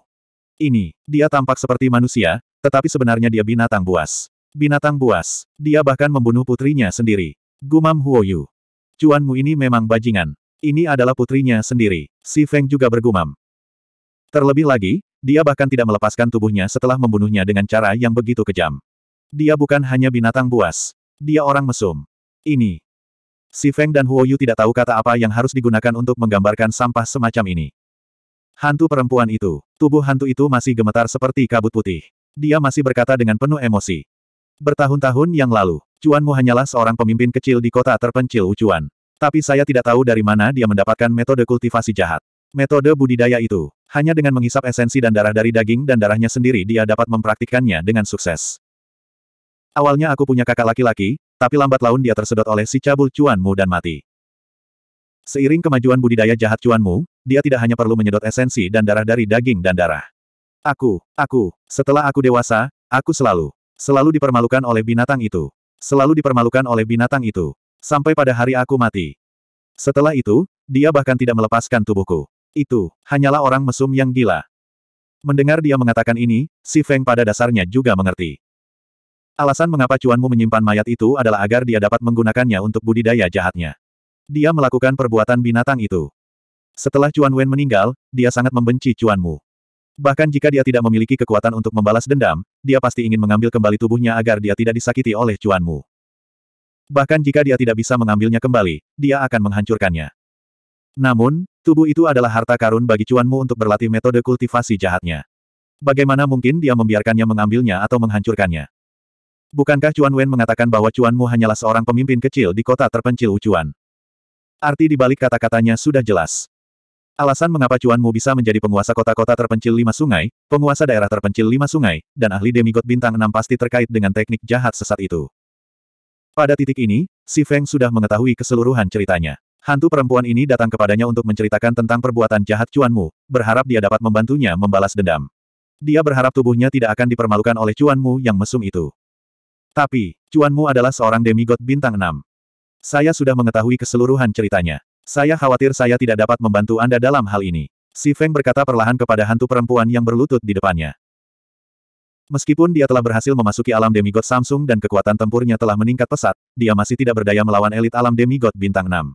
Ini, dia tampak seperti manusia, tetapi sebenarnya dia binatang buas. Binatang buas, dia bahkan membunuh putrinya sendiri. Gumam Huo Yu. Cuanmu ini memang bajingan. Ini adalah putrinya sendiri. Si Feng juga bergumam. Terlebih lagi, dia bahkan tidak melepaskan tubuhnya setelah membunuhnya dengan cara yang begitu kejam. Dia bukan hanya binatang buas. Dia orang mesum. Ini, Si Feng dan Huoyu tidak tahu kata apa yang harus digunakan untuk menggambarkan sampah semacam ini. Hantu perempuan itu, tubuh hantu itu masih gemetar seperti kabut putih. Dia masih berkata dengan penuh emosi. Bertahun-tahun yang lalu, Cuanmu hanyalah seorang pemimpin kecil di kota terpencil Ucuan. Tapi saya tidak tahu dari mana dia mendapatkan metode kultivasi jahat. Metode budidaya itu, hanya dengan menghisap esensi dan darah dari daging dan darahnya sendiri dia dapat mempraktikkannya dengan sukses. Awalnya aku punya kakak laki-laki, tapi lambat laun dia tersedot oleh si cabul Cuanmu dan mati. Seiring kemajuan budidaya jahat Cuanmu, dia tidak hanya perlu menyedot esensi dan darah dari daging dan darah. Aku, aku, setelah aku dewasa, aku selalu, selalu dipermalukan oleh binatang itu. Selalu dipermalukan oleh binatang itu. Sampai pada hari aku mati. Setelah itu, dia bahkan tidak melepaskan tubuhku. Itu, hanyalah orang mesum yang gila. Mendengar dia mengatakan ini, si Feng pada dasarnya juga mengerti. Alasan mengapa Cuanmu menyimpan mayat itu adalah agar dia dapat menggunakannya untuk budidaya jahatnya. Dia melakukan perbuatan binatang itu. Setelah Cuan Wen meninggal, dia sangat membenci Cuanmu. Bahkan jika dia tidak memiliki kekuatan untuk membalas dendam, dia pasti ingin mengambil kembali tubuhnya agar dia tidak disakiti oleh Cuanmu. Bahkan jika dia tidak bisa mengambilnya kembali, dia akan menghancurkannya. Namun, tubuh itu adalah harta karun bagi Cuanmu untuk berlatih metode kultivasi jahatnya. Bagaimana mungkin dia membiarkannya mengambilnya atau menghancurkannya? Bukankah Chuan Wen mengatakan bahwa Mu hanyalah seorang pemimpin kecil di kota terpencil Ucuan? Arti di balik kata-katanya sudah jelas. Alasan mengapa Mu bisa menjadi penguasa kota-kota terpencil lima sungai, penguasa daerah terpencil lima sungai, dan ahli demigod bintang enam pasti terkait dengan teknik jahat sesat itu. Pada titik ini, Si Feng sudah mengetahui keseluruhan ceritanya. Hantu perempuan ini datang kepadanya untuk menceritakan tentang perbuatan jahat Mu, berharap dia dapat membantunya membalas dendam. Dia berharap tubuhnya tidak akan dipermalukan oleh Mu yang mesum itu. Tapi, Cuanmu adalah seorang demigod bintang enam. Saya sudah mengetahui keseluruhan ceritanya. Saya khawatir saya tidak dapat membantu Anda dalam hal ini. Si Feng berkata perlahan kepada hantu perempuan yang berlutut di depannya. Meskipun dia telah berhasil memasuki alam demigod Samsung dan kekuatan tempurnya telah meningkat pesat, dia masih tidak berdaya melawan elit alam demigod bintang 6.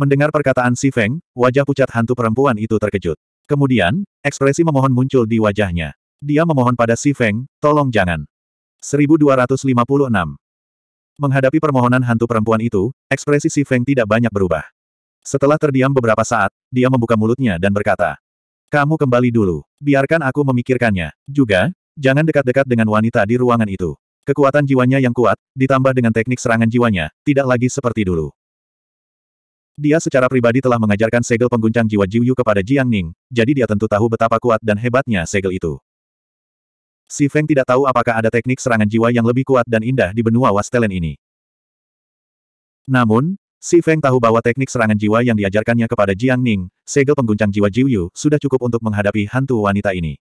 Mendengar perkataan Si Feng, wajah pucat hantu perempuan itu terkejut. Kemudian, ekspresi memohon muncul di wajahnya. Dia memohon pada Si Feng, tolong jangan. 1256. Menghadapi permohonan hantu perempuan itu, ekspresi Si Feng tidak banyak berubah. Setelah terdiam beberapa saat, dia membuka mulutnya dan berkata, Kamu kembali dulu, biarkan aku memikirkannya. Juga, jangan dekat-dekat dengan wanita di ruangan itu. Kekuatan jiwanya yang kuat, ditambah dengan teknik serangan jiwanya, tidak lagi seperti dulu. Dia secara pribadi telah mengajarkan segel pengguncang jiwa Jiuyu kepada Jiang Ning, jadi dia tentu tahu betapa kuat dan hebatnya segel itu. Si Feng tidak tahu apakah ada teknik serangan jiwa yang lebih kuat dan indah di benua Wastelen ini. Namun, Si Feng tahu bahwa teknik serangan jiwa yang diajarkannya kepada Jiang Ning, segel pengguncang jiwa Jiuyu, sudah cukup untuk menghadapi hantu wanita ini.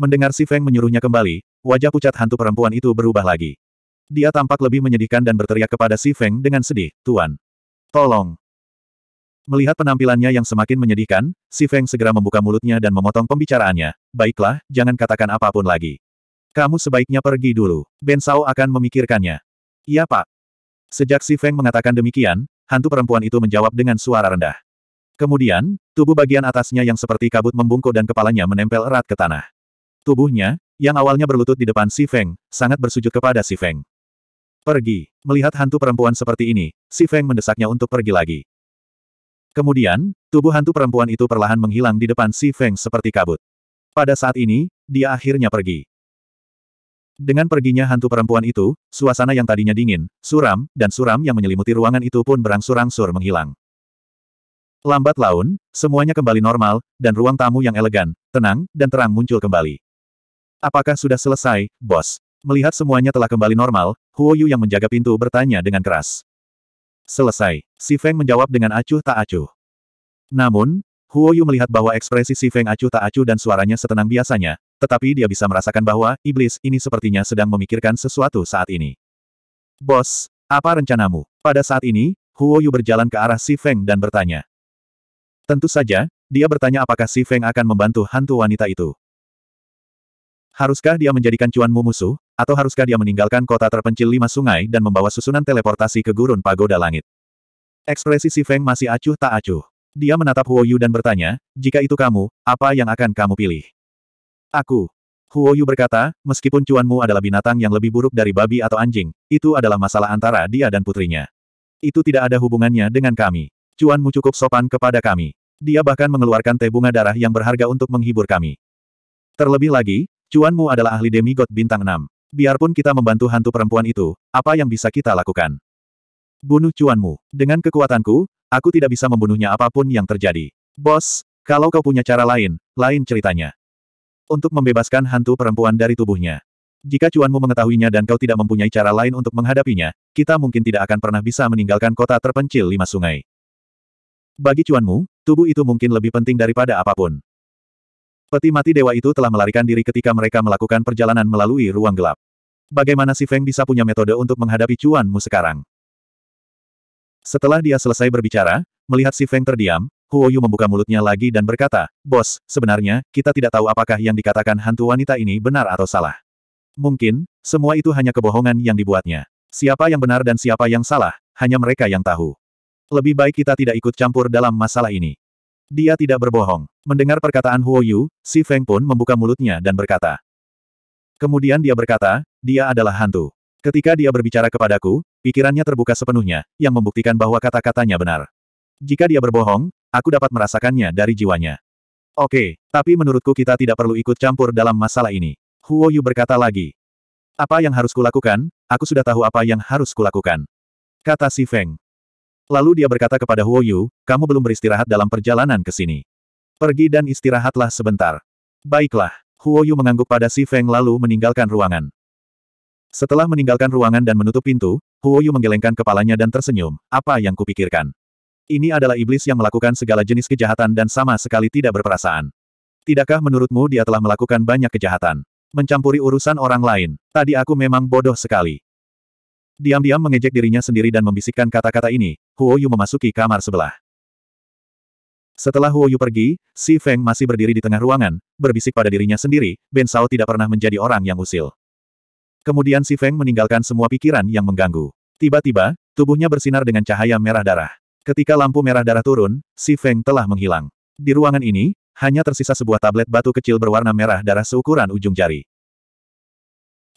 Mendengar Si Feng menyuruhnya kembali, wajah pucat hantu perempuan itu berubah lagi. Dia tampak lebih menyedihkan dan berteriak kepada Si Feng dengan sedih, Tuan. Tolong. Melihat penampilannya yang semakin menyedihkan, Si Feng segera membuka mulutnya dan memotong pembicaraannya. Baiklah, jangan katakan apapun lagi. Kamu sebaiknya pergi dulu. Ben Sao akan memikirkannya. Iya pak. Sejak Si Feng mengatakan demikian, hantu perempuan itu menjawab dengan suara rendah. Kemudian, tubuh bagian atasnya yang seperti kabut membungkuk dan kepalanya menempel erat ke tanah. Tubuhnya, yang awalnya berlutut di depan Si Feng, sangat bersujud kepada Si Feng. Pergi. Melihat hantu perempuan seperti ini, Si Feng mendesaknya untuk pergi lagi. Kemudian, tubuh hantu perempuan itu perlahan menghilang di depan Si Feng seperti kabut. Pada saat ini, dia akhirnya pergi. Dengan perginya hantu perempuan itu, suasana yang tadinya dingin, suram, dan suram yang menyelimuti ruangan itu pun berangsur-angsur menghilang. Lambat laun, semuanya kembali normal, dan ruang tamu yang elegan, tenang, dan terang muncul kembali. Apakah sudah selesai, bos? Melihat semuanya telah kembali normal, Huo Yu yang menjaga pintu bertanya dengan keras. Selesai. Si Feng menjawab dengan acuh tak acuh. Namun, Huo Yu melihat bahwa ekspresi si Feng acuh tak acuh dan suaranya setenang biasanya, tetapi dia bisa merasakan bahwa iblis ini sepertinya sedang memikirkan sesuatu saat ini. Bos, apa rencanamu? Pada saat ini, Huo Yu berjalan ke arah si Feng dan bertanya. Tentu saja, dia bertanya apakah si Feng akan membantu hantu wanita itu. Haruskah dia menjadikan cuanmu musuh? Atau haruskah dia meninggalkan kota terpencil lima sungai dan membawa susunan teleportasi ke gurun pagoda langit? Ekspresi Si Feng masih acuh tak acuh. Dia menatap Huo Yu dan bertanya, jika itu kamu, apa yang akan kamu pilih? Aku. Huo Yu berkata, meskipun cuanmu adalah binatang yang lebih buruk dari babi atau anjing, itu adalah masalah antara dia dan putrinya. Itu tidak ada hubungannya dengan kami. Cuanmu cukup sopan kepada kami. Dia bahkan mengeluarkan teh bunga darah yang berharga untuk menghibur kami. Terlebih lagi, cuanmu adalah ahli demigod bintang 6. Biarpun kita membantu hantu perempuan itu, apa yang bisa kita lakukan? Bunuh cuanmu. Dengan kekuatanku, aku tidak bisa membunuhnya apapun yang terjadi. Bos, kalau kau punya cara lain, lain ceritanya. Untuk membebaskan hantu perempuan dari tubuhnya. Jika cuanmu mengetahuinya dan kau tidak mempunyai cara lain untuk menghadapinya, kita mungkin tidak akan pernah bisa meninggalkan kota terpencil lima sungai. Bagi cuanmu, tubuh itu mungkin lebih penting daripada apapun. Peti mati dewa itu telah melarikan diri ketika mereka melakukan perjalanan melalui ruang gelap. Bagaimana si Feng bisa punya metode untuk menghadapi cuanmu sekarang? Setelah dia selesai berbicara, melihat si Feng terdiam, Huo Yu membuka mulutnya lagi dan berkata, Bos, sebenarnya, kita tidak tahu apakah yang dikatakan hantu wanita ini benar atau salah. Mungkin, semua itu hanya kebohongan yang dibuatnya. Siapa yang benar dan siapa yang salah, hanya mereka yang tahu. Lebih baik kita tidak ikut campur dalam masalah ini. Dia tidak berbohong. Mendengar perkataan Huo Yu, si Feng pun membuka mulutnya dan berkata. Kemudian dia berkata, dia adalah hantu. Ketika dia berbicara kepadaku, pikirannya terbuka sepenuhnya, yang membuktikan bahwa kata-katanya benar. Jika dia berbohong, aku dapat merasakannya dari jiwanya. Oke, tapi menurutku kita tidak perlu ikut campur dalam masalah ini. Huo Yu berkata lagi. Apa yang harus kulakukan? Aku sudah tahu apa yang harus kulakukan. Kata si Feng. Lalu dia berkata kepada Huo Yu, kamu belum beristirahat dalam perjalanan ke sini. Pergi dan istirahatlah sebentar. Baiklah, Huo Yu mengangguk pada si Feng lalu meninggalkan ruangan. Setelah meninggalkan ruangan dan menutup pintu, Huoyu menggelengkan kepalanya dan tersenyum, apa yang kupikirkan. Ini adalah iblis yang melakukan segala jenis kejahatan dan sama sekali tidak berperasaan. Tidakkah menurutmu dia telah melakukan banyak kejahatan? Mencampuri urusan orang lain, tadi aku memang bodoh sekali. Diam-diam mengejek dirinya sendiri dan membisikkan kata-kata ini, Huoyu memasuki kamar sebelah. Setelah Huoyu pergi, Si Feng masih berdiri di tengah ruangan, berbisik pada dirinya sendiri, Ben Sao tidak pernah menjadi orang yang usil. Kemudian Si Feng meninggalkan semua pikiran yang mengganggu. Tiba-tiba, tubuhnya bersinar dengan cahaya merah darah. Ketika lampu merah darah turun, Si Feng telah menghilang. Di ruangan ini, hanya tersisa sebuah tablet batu kecil berwarna merah darah seukuran ujung jari.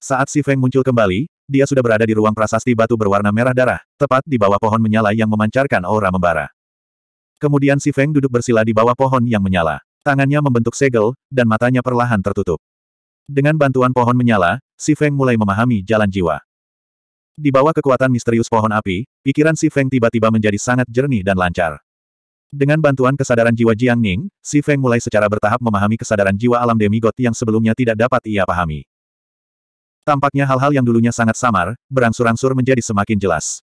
Saat Si Feng muncul kembali, dia sudah berada di ruang prasasti batu berwarna merah darah, tepat di bawah pohon menyala yang memancarkan aura membara. Kemudian Si Feng duduk bersila di bawah pohon yang menyala. Tangannya membentuk segel, dan matanya perlahan tertutup. Dengan bantuan pohon menyala, Si Feng mulai memahami jalan jiwa. Di bawah kekuatan misterius pohon api, pikiran Si Feng tiba-tiba menjadi sangat jernih dan lancar. Dengan bantuan kesadaran jiwa Jiang Ning, Si Feng mulai secara bertahap memahami kesadaran jiwa alam demigod yang sebelumnya tidak dapat ia pahami. Tampaknya hal-hal yang dulunya sangat samar, berangsur-angsur menjadi semakin jelas.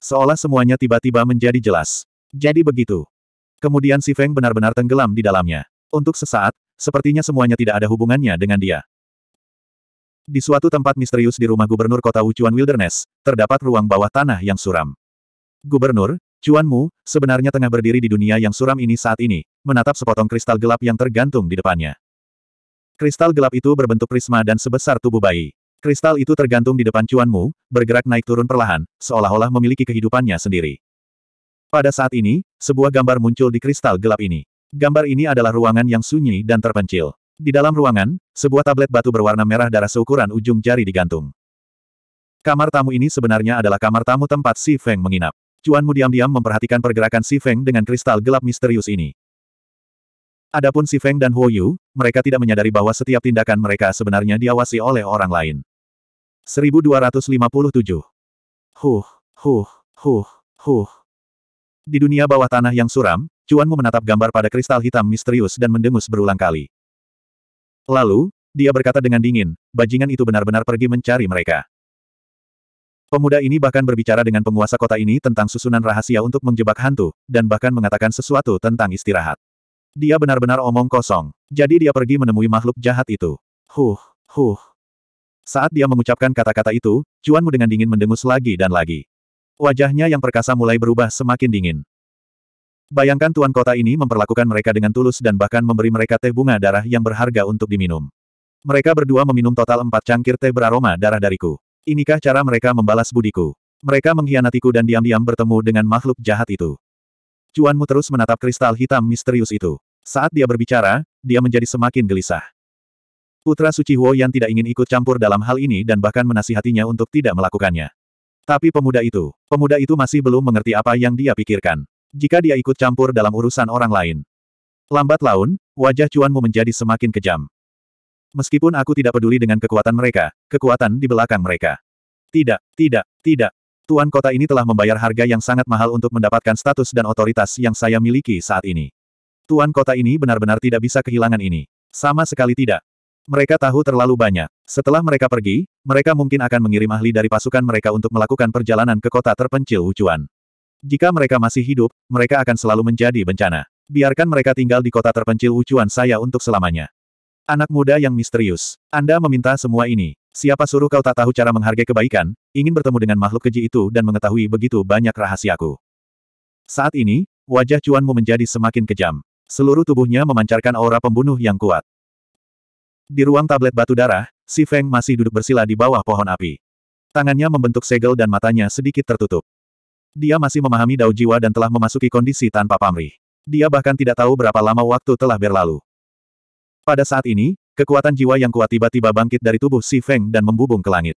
Seolah semuanya tiba-tiba menjadi jelas. Jadi begitu. Kemudian Si Feng benar-benar tenggelam di dalamnya. Untuk sesaat, sepertinya semuanya tidak ada hubungannya dengan dia. Di suatu tempat misterius di rumah gubernur kota Wuchuan Wilderness, terdapat ruang bawah tanah yang suram. Gubernur, Chuan Mu, sebenarnya tengah berdiri di dunia yang suram ini saat ini, menatap sepotong kristal gelap yang tergantung di depannya. Kristal gelap itu berbentuk prisma dan sebesar tubuh bayi. Kristal itu tergantung di depan Chuan Mu, bergerak naik turun perlahan, seolah-olah memiliki kehidupannya sendiri. Pada saat ini, sebuah gambar muncul di kristal gelap ini. Gambar ini adalah ruangan yang sunyi dan terpencil. Di dalam ruangan, sebuah tablet batu berwarna merah darah seukuran ujung jari digantung. Kamar tamu ini sebenarnya adalah kamar tamu tempat Si Feng menginap. Cuanmu diam-diam memperhatikan pergerakan Si Feng dengan kristal gelap misterius ini. Adapun Si Feng dan Huo Yu, mereka tidak menyadari bahwa setiap tindakan mereka sebenarnya diawasi oleh orang lain. 1257 Huh, huh, huh, huh. Di dunia bawah tanah yang suram, Cuanmu menatap gambar pada kristal hitam misterius dan mendengus berulang kali. Lalu, dia berkata dengan dingin, bajingan itu benar-benar pergi mencari mereka. Pemuda ini bahkan berbicara dengan penguasa kota ini tentang susunan rahasia untuk menjebak hantu, dan bahkan mengatakan sesuatu tentang istirahat. Dia benar-benar omong kosong, jadi dia pergi menemui makhluk jahat itu. Huh, huh. Saat dia mengucapkan kata-kata itu, Cuanmu dengan dingin mendengus lagi dan lagi. Wajahnya yang perkasa mulai berubah semakin dingin. Bayangkan tuan kota ini memperlakukan mereka dengan tulus dan bahkan memberi mereka teh bunga darah yang berharga untuk diminum. Mereka berdua meminum total empat cangkir teh beraroma darah dariku. Inikah cara mereka membalas budiku? Mereka mengkhianatiku dan diam-diam bertemu dengan makhluk jahat itu. Cuanmu terus menatap kristal hitam misterius itu. Saat dia berbicara, dia menjadi semakin gelisah. Putra Suci Huo yang tidak ingin ikut campur dalam hal ini dan bahkan menasihatinya untuk tidak melakukannya. Tapi pemuda itu, pemuda itu masih belum mengerti apa yang dia pikirkan jika dia ikut campur dalam urusan orang lain. Lambat laun, wajah Cuanmu menjadi semakin kejam. Meskipun aku tidak peduli dengan kekuatan mereka, kekuatan di belakang mereka. Tidak, tidak, tidak. Tuan kota ini telah membayar harga yang sangat mahal untuk mendapatkan status dan otoritas yang saya miliki saat ini. Tuan kota ini benar-benar tidak bisa kehilangan ini. Sama sekali tidak. Mereka tahu terlalu banyak. Setelah mereka pergi, mereka mungkin akan mengirim ahli dari pasukan mereka untuk melakukan perjalanan ke kota terpencil Wucuan. Jika mereka masih hidup, mereka akan selalu menjadi bencana. Biarkan mereka tinggal di kota terpencil ucuan saya untuk selamanya. Anak muda yang misterius. Anda meminta semua ini. Siapa suruh kau tak tahu cara menghargai kebaikan, ingin bertemu dengan makhluk keji itu dan mengetahui begitu banyak rahasiaku. Saat ini, wajah cuanmu menjadi semakin kejam. Seluruh tubuhnya memancarkan aura pembunuh yang kuat. Di ruang tablet batu darah, si Feng masih duduk bersila di bawah pohon api. Tangannya membentuk segel dan matanya sedikit tertutup. Dia masih memahami Dao Jiwa dan telah memasuki kondisi tanpa pamrih. Dia bahkan tidak tahu berapa lama waktu telah berlalu. Pada saat ini, kekuatan jiwa yang kuat tiba-tiba bangkit dari tubuh Si Feng dan membubung ke langit.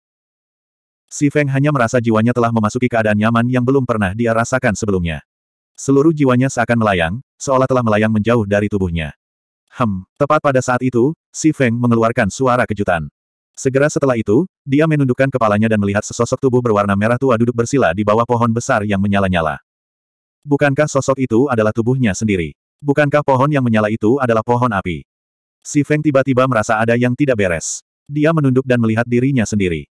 Si Feng hanya merasa jiwanya telah memasuki keadaan nyaman yang belum pernah dia rasakan sebelumnya. Seluruh jiwanya seakan melayang, seolah telah melayang menjauh dari tubuhnya. Hem, tepat pada saat itu, Si Feng mengeluarkan suara kejutan. Segera setelah itu, dia menundukkan kepalanya dan melihat sesosok tubuh berwarna merah tua duduk bersila di bawah pohon besar yang menyala-nyala. Bukankah sosok itu adalah tubuhnya sendiri? Bukankah pohon yang menyala itu adalah pohon api? Si Feng tiba-tiba merasa ada yang tidak beres. Dia menunduk dan melihat dirinya sendiri.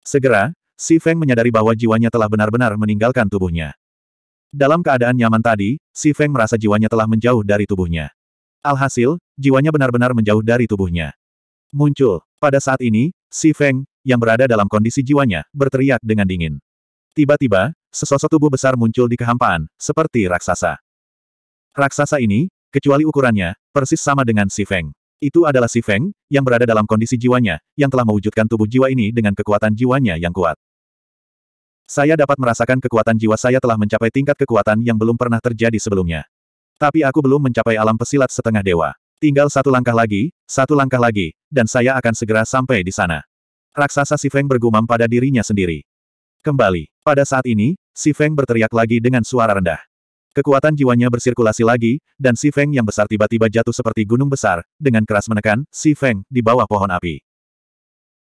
Segera, si Feng menyadari bahwa jiwanya telah benar-benar meninggalkan tubuhnya. Dalam keadaan nyaman tadi, si Feng merasa jiwanya telah menjauh dari tubuhnya. Alhasil, jiwanya benar-benar menjauh dari tubuhnya. Muncul. Pada saat ini, si Feng, yang berada dalam kondisi jiwanya, berteriak dengan dingin. Tiba-tiba, sesosok tubuh besar muncul di kehampaan, seperti raksasa. Raksasa ini, kecuali ukurannya, persis sama dengan si Feng. Itu adalah si Feng, yang berada dalam kondisi jiwanya, yang telah mewujudkan tubuh jiwa ini dengan kekuatan jiwanya yang kuat. Saya dapat merasakan kekuatan jiwa saya telah mencapai tingkat kekuatan yang belum pernah terjadi sebelumnya. Tapi aku belum mencapai alam pesilat setengah dewa. Tinggal satu langkah lagi, satu langkah lagi, dan saya akan segera sampai di sana. Raksasa Si Feng bergumam pada dirinya sendiri. Kembali. Pada saat ini, Si Feng berteriak lagi dengan suara rendah. Kekuatan jiwanya bersirkulasi lagi, dan Si Feng yang besar tiba-tiba jatuh seperti gunung besar, dengan keras menekan, Si Feng, di bawah pohon api.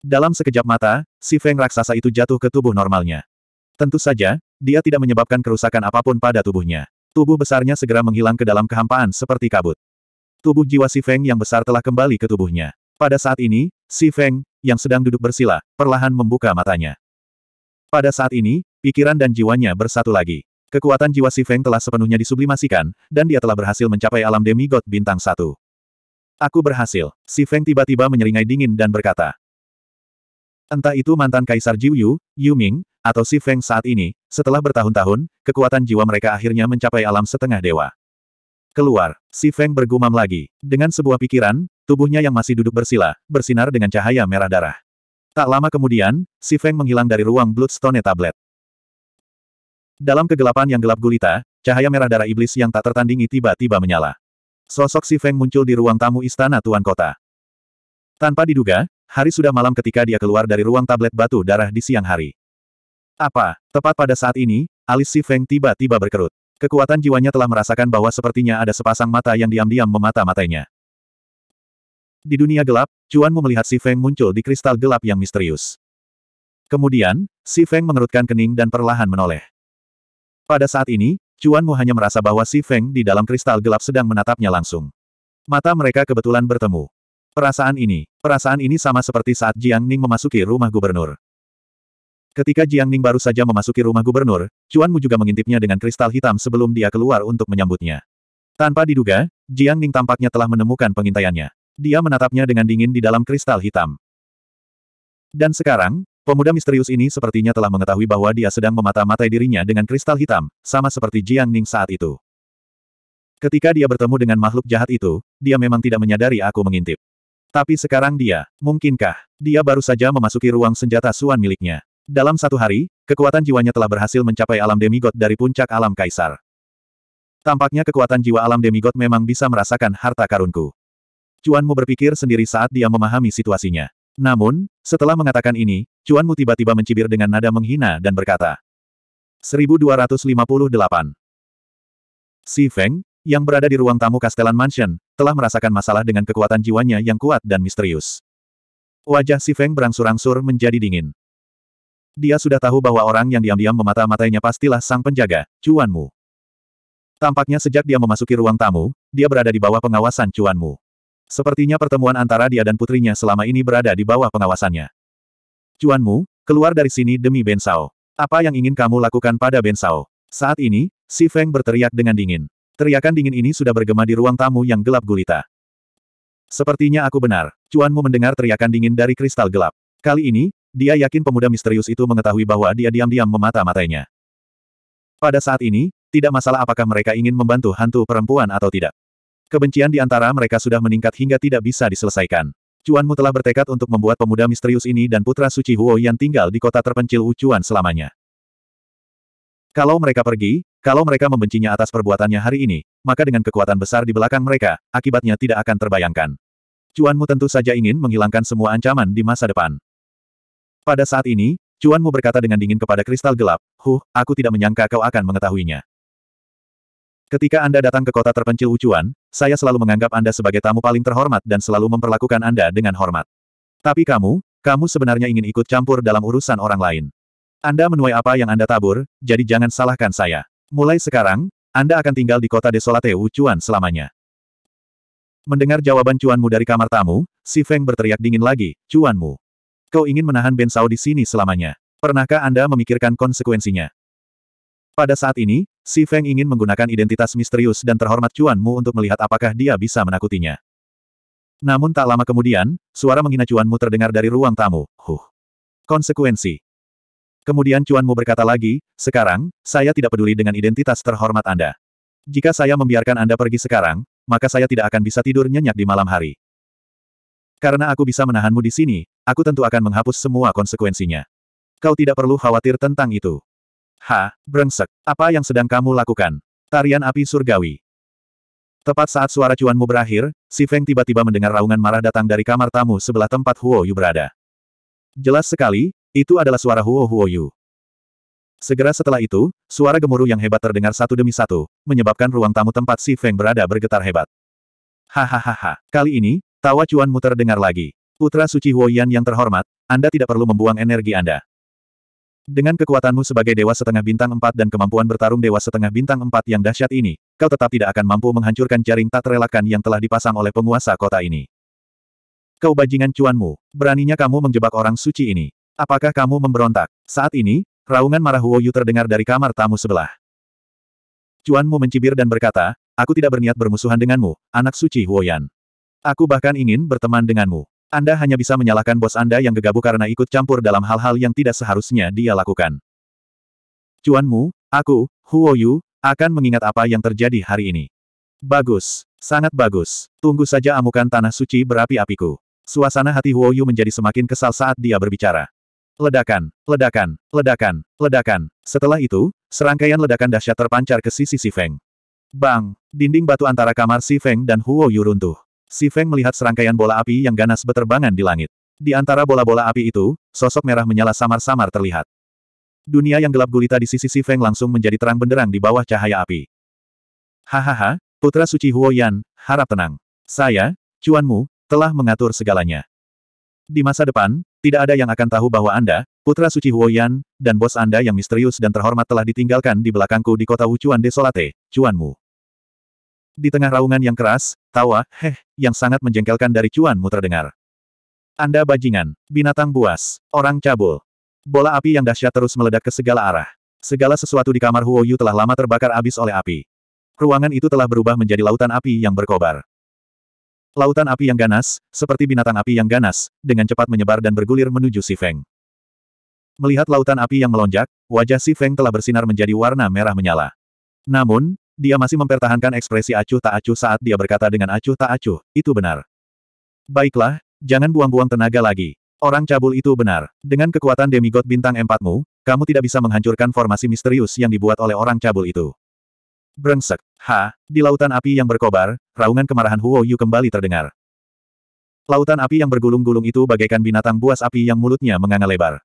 Dalam sekejap mata, Si Feng raksasa itu jatuh ke tubuh normalnya. Tentu saja, dia tidak menyebabkan kerusakan apapun pada tubuhnya. Tubuh besarnya segera menghilang ke dalam kehampaan seperti kabut. Tubuh jiwa Si Feng yang besar telah kembali ke tubuhnya. Pada saat ini, Si Feng, yang sedang duduk bersila, perlahan membuka matanya. Pada saat ini, pikiran dan jiwanya bersatu lagi. Kekuatan jiwa Si Feng telah sepenuhnya disublimasikan, dan dia telah berhasil mencapai alam demigod bintang satu. Aku berhasil. Si Feng tiba-tiba menyeringai dingin dan berkata. Entah itu mantan Kaisar Jiuyu, Yu, Yu Ming, atau Si Feng saat ini, setelah bertahun-tahun, kekuatan jiwa mereka akhirnya mencapai alam setengah dewa. Keluar, si Feng bergumam lagi. Dengan sebuah pikiran, tubuhnya yang masih duduk bersila, bersinar dengan cahaya merah darah. Tak lama kemudian, si Feng menghilang dari ruang Bloodstone Tablet. Dalam kegelapan yang gelap gulita, cahaya merah darah iblis yang tak tertandingi tiba-tiba menyala. Sosok si Feng muncul di ruang tamu istana Tuan Kota. Tanpa diduga, hari sudah malam ketika dia keluar dari ruang tablet batu darah di siang hari. Apa? Tepat pada saat ini, alis si Feng tiba-tiba berkerut. Kekuatan jiwanya telah merasakan bahwa sepertinya ada sepasang mata yang diam-diam memata-matainya. Di dunia gelap, Cuan Mu melihat Si Feng muncul di kristal gelap yang misterius. Kemudian, Si Feng mengerutkan kening dan perlahan menoleh. Pada saat ini, Cuan Mu hanya merasa bahwa Si Feng di dalam kristal gelap sedang menatapnya langsung. Mata mereka kebetulan bertemu. Perasaan ini, perasaan ini sama seperti saat Jiang Ning memasuki rumah gubernur. Ketika Jiang Ning baru saja memasuki rumah gubernur, Chuan Mu juga mengintipnya dengan kristal hitam sebelum dia keluar untuk menyambutnya. Tanpa diduga, Jiang Ning tampaknya telah menemukan pengintaiannya. Dia menatapnya dengan dingin di dalam kristal hitam. Dan sekarang, pemuda misterius ini sepertinya telah mengetahui bahwa dia sedang memata-matai dirinya dengan kristal hitam, sama seperti Jiang Ning saat itu. Ketika dia bertemu dengan makhluk jahat itu, dia memang tidak menyadari aku mengintip. Tapi sekarang dia, mungkinkah, dia baru saja memasuki ruang senjata Suan miliknya. Dalam satu hari, kekuatan jiwanya telah berhasil mencapai alam demigod dari puncak alam kaisar. Tampaknya kekuatan jiwa alam demigod memang bisa merasakan harta karunku. Cuanmu berpikir sendiri saat dia memahami situasinya. Namun, setelah mengatakan ini, Cuanmu tiba-tiba mencibir dengan nada menghina dan berkata, 1258. Si Feng, yang berada di ruang tamu Castellan Mansion, telah merasakan masalah dengan kekuatan jiwanya yang kuat dan misterius. Wajah Si Feng berangsur-angsur menjadi dingin. Dia sudah tahu bahwa orang yang diam-diam memata-matainya pastilah sang penjaga, Cuanmu. Tampaknya sejak dia memasuki ruang tamu, dia berada di bawah pengawasan Cuanmu. Sepertinya pertemuan antara dia dan putrinya selama ini berada di bawah pengawasannya. Cuanmu, keluar dari sini demi Bensao. Apa yang ingin kamu lakukan pada Bensao? Saat ini, Si Feng berteriak dengan dingin. Teriakan dingin ini sudah bergema di ruang tamu yang gelap gulita. Sepertinya aku benar. Cuanmu mendengar teriakan dingin dari kristal gelap. Kali ini, dia yakin pemuda misterius itu mengetahui bahwa dia diam-diam memata-matainya. Pada saat ini, tidak masalah apakah mereka ingin membantu hantu perempuan atau tidak. Kebencian di antara mereka sudah meningkat hingga tidak bisa diselesaikan. Cuanmu telah bertekad untuk membuat pemuda misterius ini dan putra suci Huo yang tinggal di kota terpencil Ucuan selamanya. Kalau mereka pergi, kalau mereka membencinya atas perbuatannya hari ini, maka dengan kekuatan besar di belakang mereka, akibatnya tidak akan terbayangkan. Cuanmu tentu saja ingin menghilangkan semua ancaman di masa depan. Pada saat ini, Cuanmu berkata dengan dingin kepada kristal gelap, Huh, aku tidak menyangka kau akan mengetahuinya. Ketika Anda datang ke kota terpencil Ucuan, saya selalu menganggap Anda sebagai tamu paling terhormat dan selalu memperlakukan Anda dengan hormat. Tapi kamu, kamu sebenarnya ingin ikut campur dalam urusan orang lain. Anda menuai apa yang Anda tabur, jadi jangan salahkan saya. Mulai sekarang, Anda akan tinggal di kota Desolate Ucuan selamanya. Mendengar jawaban Cuanmu dari kamar tamu, Si Feng berteriak dingin lagi, Cuanmu. Kau ingin menahan Ben Sao di sini selamanya. Pernahkah Anda memikirkan konsekuensinya? Pada saat ini, Si Feng ingin menggunakan identitas misterius dan terhormat Cuan Mu untuk melihat apakah dia bisa menakutinya. Namun tak lama kemudian, suara menghina Cuan Mu terdengar dari ruang tamu. Huh. Konsekuensi. Kemudian Cuan Mu berkata lagi, sekarang, saya tidak peduli dengan identitas terhormat Anda. Jika saya membiarkan Anda pergi sekarang, maka saya tidak akan bisa tidur nyenyak di malam hari. Karena aku bisa menahanmu di sini, aku tentu akan menghapus semua konsekuensinya. Kau tidak perlu khawatir tentang itu. Ha, brengsek, apa yang sedang kamu lakukan? Tarian api surgawi. Tepat saat suara cuanmu berakhir, si Feng tiba-tiba mendengar raungan marah datang dari kamar tamu sebelah tempat Huo Yu berada. Jelas sekali, itu adalah suara Huo Huo Yu. Segera setelah itu, suara gemuruh yang hebat terdengar satu demi satu, menyebabkan ruang tamu tempat si Feng berada bergetar hebat. Hahaha, kali ini, Tawa Cuan Mu terdengar lagi. Putra Suci Huoyan yang terhormat, Anda tidak perlu membuang energi Anda. Dengan kekuatanmu sebagai Dewa Setengah Bintang empat dan kemampuan bertarung Dewa Setengah Bintang empat yang dahsyat ini, kau tetap tidak akan mampu menghancurkan jaring tak terelakkan yang telah dipasang oleh penguasa kota ini. Kau bajingan cuanmu, beraninya kamu menjebak orang suci ini. Apakah kamu memberontak? Saat ini, raungan marah Huoyu terdengar dari kamar tamu sebelah. Cuanmu mencibir dan berkata, aku tidak berniat bermusuhan denganmu, anak suci Huoyan. Aku bahkan ingin berteman denganmu. Anda hanya bisa menyalahkan bos Anda yang gegabah karena ikut campur dalam hal-hal yang tidak seharusnya dia lakukan. Cuanmu, aku, Huo Yu, akan mengingat apa yang terjadi hari ini. Bagus, sangat bagus. Tunggu saja amukan tanah suci berapi-apiku. Suasana hati Huo Yu menjadi semakin kesal saat dia berbicara. Ledakan, ledakan, ledakan, ledakan. Setelah itu, serangkaian ledakan dahsyat terpancar ke sisi Si Feng. Bang! Dinding batu antara kamar Si Feng dan Huo Yu runtuh. Si Feng melihat serangkaian bola api yang ganas beterbangan di langit. Di antara bola-bola api itu, sosok merah menyala samar-samar terlihat. Dunia yang gelap gulita di sisi Si Feng langsung menjadi terang benderang di bawah cahaya api. Hahaha, Putra Suci Huo Yan, harap tenang. Saya, Cuanmu, telah mengatur segalanya. Di masa depan, tidak ada yang akan tahu bahwa Anda, Putra Suci Huo Yan, dan bos Anda yang misterius dan terhormat telah ditinggalkan di belakangku di kota Wuchuan Desolate, Cuanmu. Di tengah raungan yang keras, tawa, heh, yang sangat menjengkelkan dari cuanmu terdengar. Anda bajingan, binatang buas, orang cabul. Bola api yang dahsyat terus meledak ke segala arah. Segala sesuatu di kamar Huoyu telah lama terbakar abis oleh api. Ruangan itu telah berubah menjadi lautan api yang berkobar. Lautan api yang ganas, seperti binatang api yang ganas, dengan cepat menyebar dan bergulir menuju Si Feng. Melihat lautan api yang melonjak, wajah Si Feng telah bersinar menjadi warna merah menyala. Namun, dia masih mempertahankan ekspresi acuh tak acuh saat dia berkata dengan acuh tak acuh, itu benar. Baiklah, jangan buang-buang tenaga lagi. Orang cabul itu benar. Dengan kekuatan demigod bintang empatmu, kamu tidak bisa menghancurkan formasi misterius yang dibuat oleh orang cabul itu. Brengsek. Ha, di lautan api yang berkobar, raungan kemarahan Huo Yu kembali terdengar. Lautan api yang bergulung-gulung itu bagaikan binatang buas api yang mulutnya menganga lebar.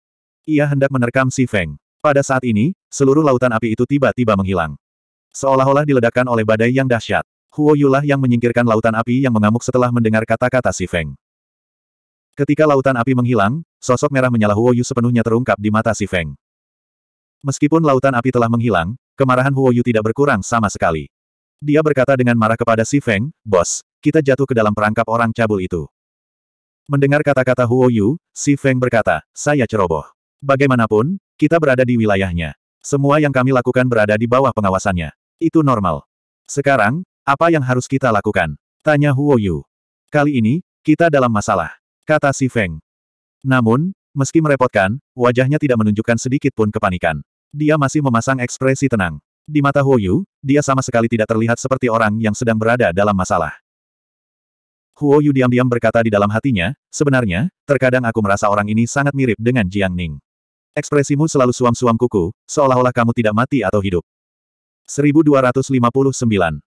Ia hendak menerkam si Feng. Pada saat ini, seluruh lautan api itu tiba-tiba menghilang. Seolah-olah diledakkan oleh badai yang dahsyat. Huo Yulah yang menyingkirkan lautan api yang mengamuk setelah mendengar kata-kata Si Feng. Ketika lautan api menghilang, sosok merah menyala Huo Yu sepenuhnya terungkap di mata Si Feng. Meskipun lautan api telah menghilang, kemarahan Huo Yu tidak berkurang sama sekali. Dia berkata dengan marah kepada Si Feng, Bos, kita jatuh ke dalam perangkap orang cabul itu. Mendengar kata-kata Huo Yu, Si Feng berkata, saya ceroboh. Bagaimanapun, kita berada di wilayahnya. Semua yang kami lakukan berada di bawah pengawasannya. Itu normal. Sekarang, apa yang harus kita lakukan? Tanya Huo Yu. Kali ini, kita dalam masalah. Kata si Feng. Namun, meski merepotkan, wajahnya tidak menunjukkan sedikit pun kepanikan. Dia masih memasang ekspresi tenang. Di mata Huo Yu, dia sama sekali tidak terlihat seperti orang yang sedang berada dalam masalah. Huo Yu diam-diam berkata di dalam hatinya, sebenarnya, terkadang aku merasa orang ini sangat mirip dengan Jiang Ning. Ekspresimu selalu suam-suam kuku, seolah-olah kamu tidak mati atau hidup. 1259.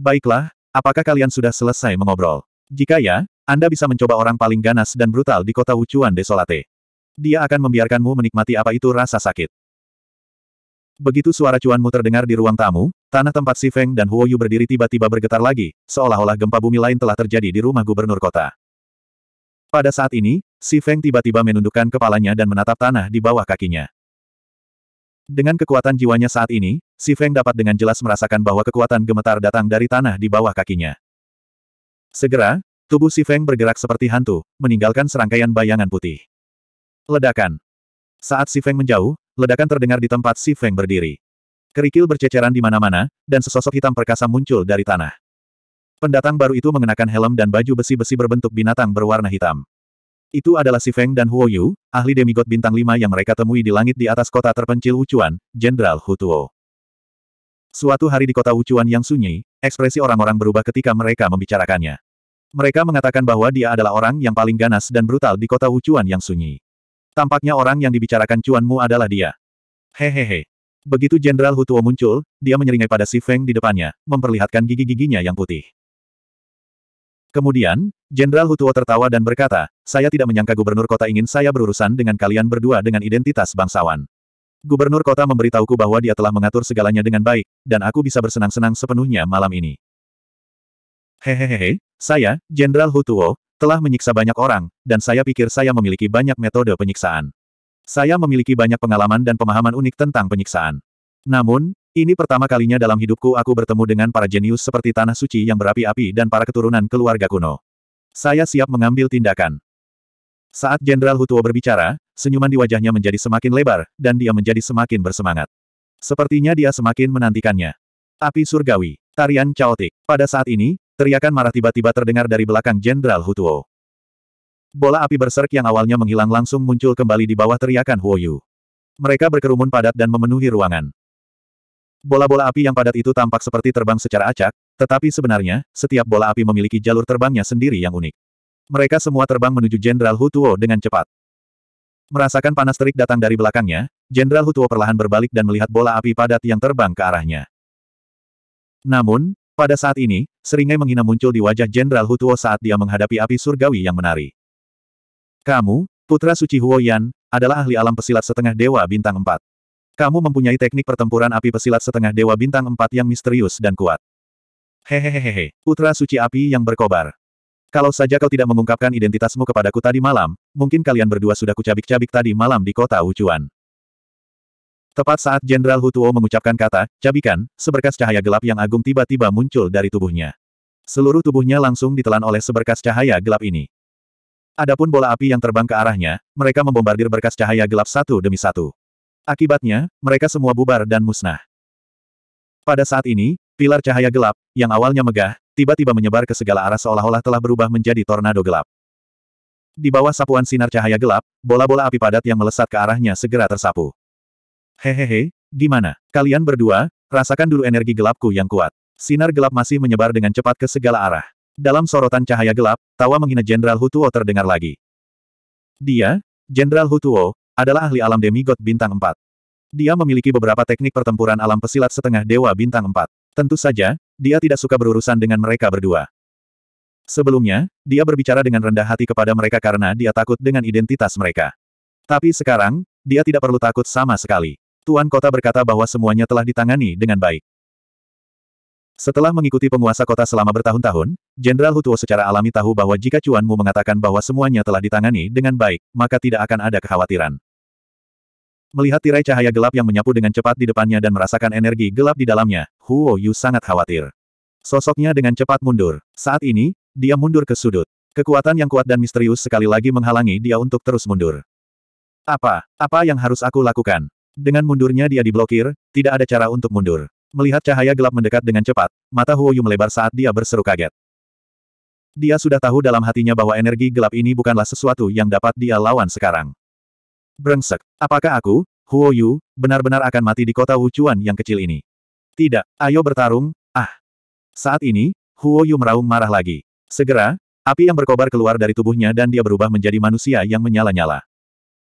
Baiklah, apakah kalian sudah selesai mengobrol? Jika ya, Anda bisa mencoba orang paling ganas dan brutal di kota Wuchuan Desolate. Dia akan membiarkanmu menikmati apa itu rasa sakit. Begitu suara cuanmu terdengar di ruang tamu, tanah tempat Si Feng dan Huoyu berdiri tiba-tiba bergetar lagi, seolah-olah gempa bumi lain telah terjadi di rumah gubernur kota. Pada saat ini, Si Feng tiba-tiba menundukkan kepalanya dan menatap tanah di bawah kakinya. Dengan kekuatan jiwanya saat ini, Si Feng dapat dengan jelas merasakan bahwa kekuatan gemetar datang dari tanah di bawah kakinya. Segera, tubuh Si Feng bergerak seperti hantu, meninggalkan serangkaian bayangan putih. Ledakan. Saat Si Feng menjauh, ledakan terdengar di tempat Si Feng berdiri. Kerikil berceceran di mana-mana, dan sesosok hitam perkasa muncul dari tanah. Pendatang baru itu mengenakan helm dan baju besi-besi berbentuk binatang berwarna hitam. Itu adalah Si Feng dan Huo Yu, ahli demigod bintang lima yang mereka temui di langit di atas kota terpencil Wuchuan, Jenderal Hutuo. Suatu hari di kota Wuchuan yang sunyi, ekspresi orang-orang berubah ketika mereka membicarakannya. Mereka mengatakan bahwa dia adalah orang yang paling ganas dan brutal di kota Wuchuan yang sunyi. Tampaknya orang yang dibicarakan Cuanmu adalah dia. Hehehe. Begitu Jenderal Hutuo muncul, dia menyeringai pada si Feng di depannya, memperlihatkan gigi-giginya yang putih. Kemudian, Jenderal Hutuo tertawa dan berkata, saya tidak menyangka gubernur kota ingin saya berurusan dengan kalian berdua dengan identitas bangsawan. Gubernur kota memberitahuku bahwa dia telah mengatur segalanya dengan baik, dan aku bisa bersenang-senang sepenuhnya malam ini. Hehehehe, saya, Jenderal Hutuo, telah menyiksa banyak orang, dan saya pikir saya memiliki banyak metode penyiksaan. Saya memiliki banyak pengalaman dan pemahaman unik tentang penyiksaan. Namun, ini pertama kalinya dalam hidupku aku bertemu dengan para jenius seperti Tanah Suci yang berapi-api dan para keturunan keluarga kuno. Saya siap mengambil tindakan. Saat Jenderal Hutuo berbicara, senyuman di wajahnya menjadi semakin lebar, dan dia menjadi semakin bersemangat. Sepertinya dia semakin menantikannya. Api surgawi, tarian caotik. Pada saat ini, teriakan marah tiba-tiba terdengar dari belakang Jenderal Hutuo. Bola api berserk yang awalnya menghilang langsung muncul kembali di bawah teriakan Huoyu. Mereka berkerumun padat dan memenuhi ruangan. Bola-bola api yang padat itu tampak seperti terbang secara acak, tetapi sebenarnya, setiap bola api memiliki jalur terbangnya sendiri yang unik. Mereka semua terbang menuju Jenderal Hutuo dengan cepat. Merasakan panas terik datang dari belakangnya, Jenderal Hutuo perlahan berbalik dan melihat bola api padat yang terbang ke arahnya. Namun, pada saat ini, seringai menghina muncul di wajah Jenderal Hutuo saat dia menghadapi api surgawi yang menari. Kamu, Putra Suci Huoyan, adalah ahli alam pesilat setengah dewa bintang 4. Kamu mempunyai teknik pertempuran api pesilat setengah dewa bintang 4 yang misterius dan kuat. Hehehehe, Putra Suci Api yang berkobar. Kalau saja kau tidak mengungkapkan identitasmu kepadaku tadi malam, mungkin kalian berdua sudah kucabik-cabik tadi malam di kota Wuchuan. Tepat saat Jenderal Hutuo mengucapkan kata, cabikan, seberkas cahaya gelap yang agung tiba-tiba muncul dari tubuhnya. Seluruh tubuhnya langsung ditelan oleh seberkas cahaya gelap ini. Adapun bola api yang terbang ke arahnya, mereka membombardir berkas cahaya gelap satu demi satu. Akibatnya, mereka semua bubar dan musnah. Pada saat ini, pilar cahaya gelap, yang awalnya megah, tiba-tiba menyebar ke segala arah seolah-olah telah berubah menjadi tornado gelap. Di bawah sapuan sinar cahaya gelap, bola-bola api padat yang melesat ke arahnya segera tersapu. Hehehe, gimana? Kalian berdua, rasakan dulu energi gelapku yang kuat. Sinar gelap masih menyebar dengan cepat ke segala arah. Dalam sorotan cahaya gelap, tawa menghina Jenderal Hutuo terdengar lagi. Dia, Jenderal Hutuo, adalah ahli alam demigod bintang 4. Dia memiliki beberapa teknik pertempuran alam pesilat setengah dewa bintang 4. Tentu saja, dia tidak suka berurusan dengan mereka berdua. Sebelumnya, dia berbicara dengan rendah hati kepada mereka karena dia takut dengan identitas mereka. Tapi sekarang, dia tidak perlu takut sama sekali. Tuan kota berkata bahwa semuanya telah ditangani dengan baik. Setelah mengikuti penguasa kota selama bertahun-tahun, Jenderal Hutuo secara alami tahu bahwa jika Cuanmu mengatakan bahwa semuanya telah ditangani dengan baik, maka tidak akan ada kekhawatiran. Melihat tirai cahaya gelap yang menyapu dengan cepat di depannya dan merasakan energi gelap di dalamnya, Huo Yu sangat khawatir. Sosoknya dengan cepat mundur. Saat ini, dia mundur ke sudut. Kekuatan yang kuat dan misterius sekali lagi menghalangi dia untuk terus mundur. Apa? Apa yang harus aku lakukan? Dengan mundurnya dia diblokir, tidak ada cara untuk mundur. Melihat cahaya gelap mendekat dengan cepat, mata Huo Yu melebar saat dia berseru kaget. Dia sudah tahu dalam hatinya bahwa energi gelap ini bukanlah sesuatu yang dapat dia lawan sekarang. Brengsek, apakah aku, Huo Yu, benar-benar akan mati di kota Wuchuan yang kecil ini? Tidak, ayo bertarung, ah. Saat ini, Huo Yu meraung marah lagi. Segera, api yang berkobar keluar dari tubuhnya dan dia berubah menjadi manusia yang menyala-nyala.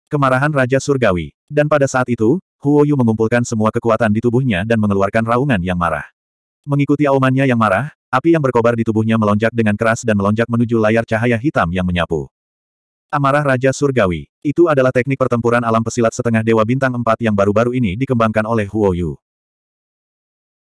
Kemarahan Raja Surgawi. Dan pada saat itu, Huo Yu mengumpulkan semua kekuatan di tubuhnya dan mengeluarkan raungan yang marah. Mengikuti aumannya yang marah, api yang berkobar di tubuhnya melonjak dengan keras dan melonjak menuju layar cahaya hitam yang menyapu. Amarah Raja Surgawi. Itu adalah teknik pertempuran alam pesilat setengah Dewa Bintang 4 yang baru-baru ini dikembangkan oleh Huo Yu.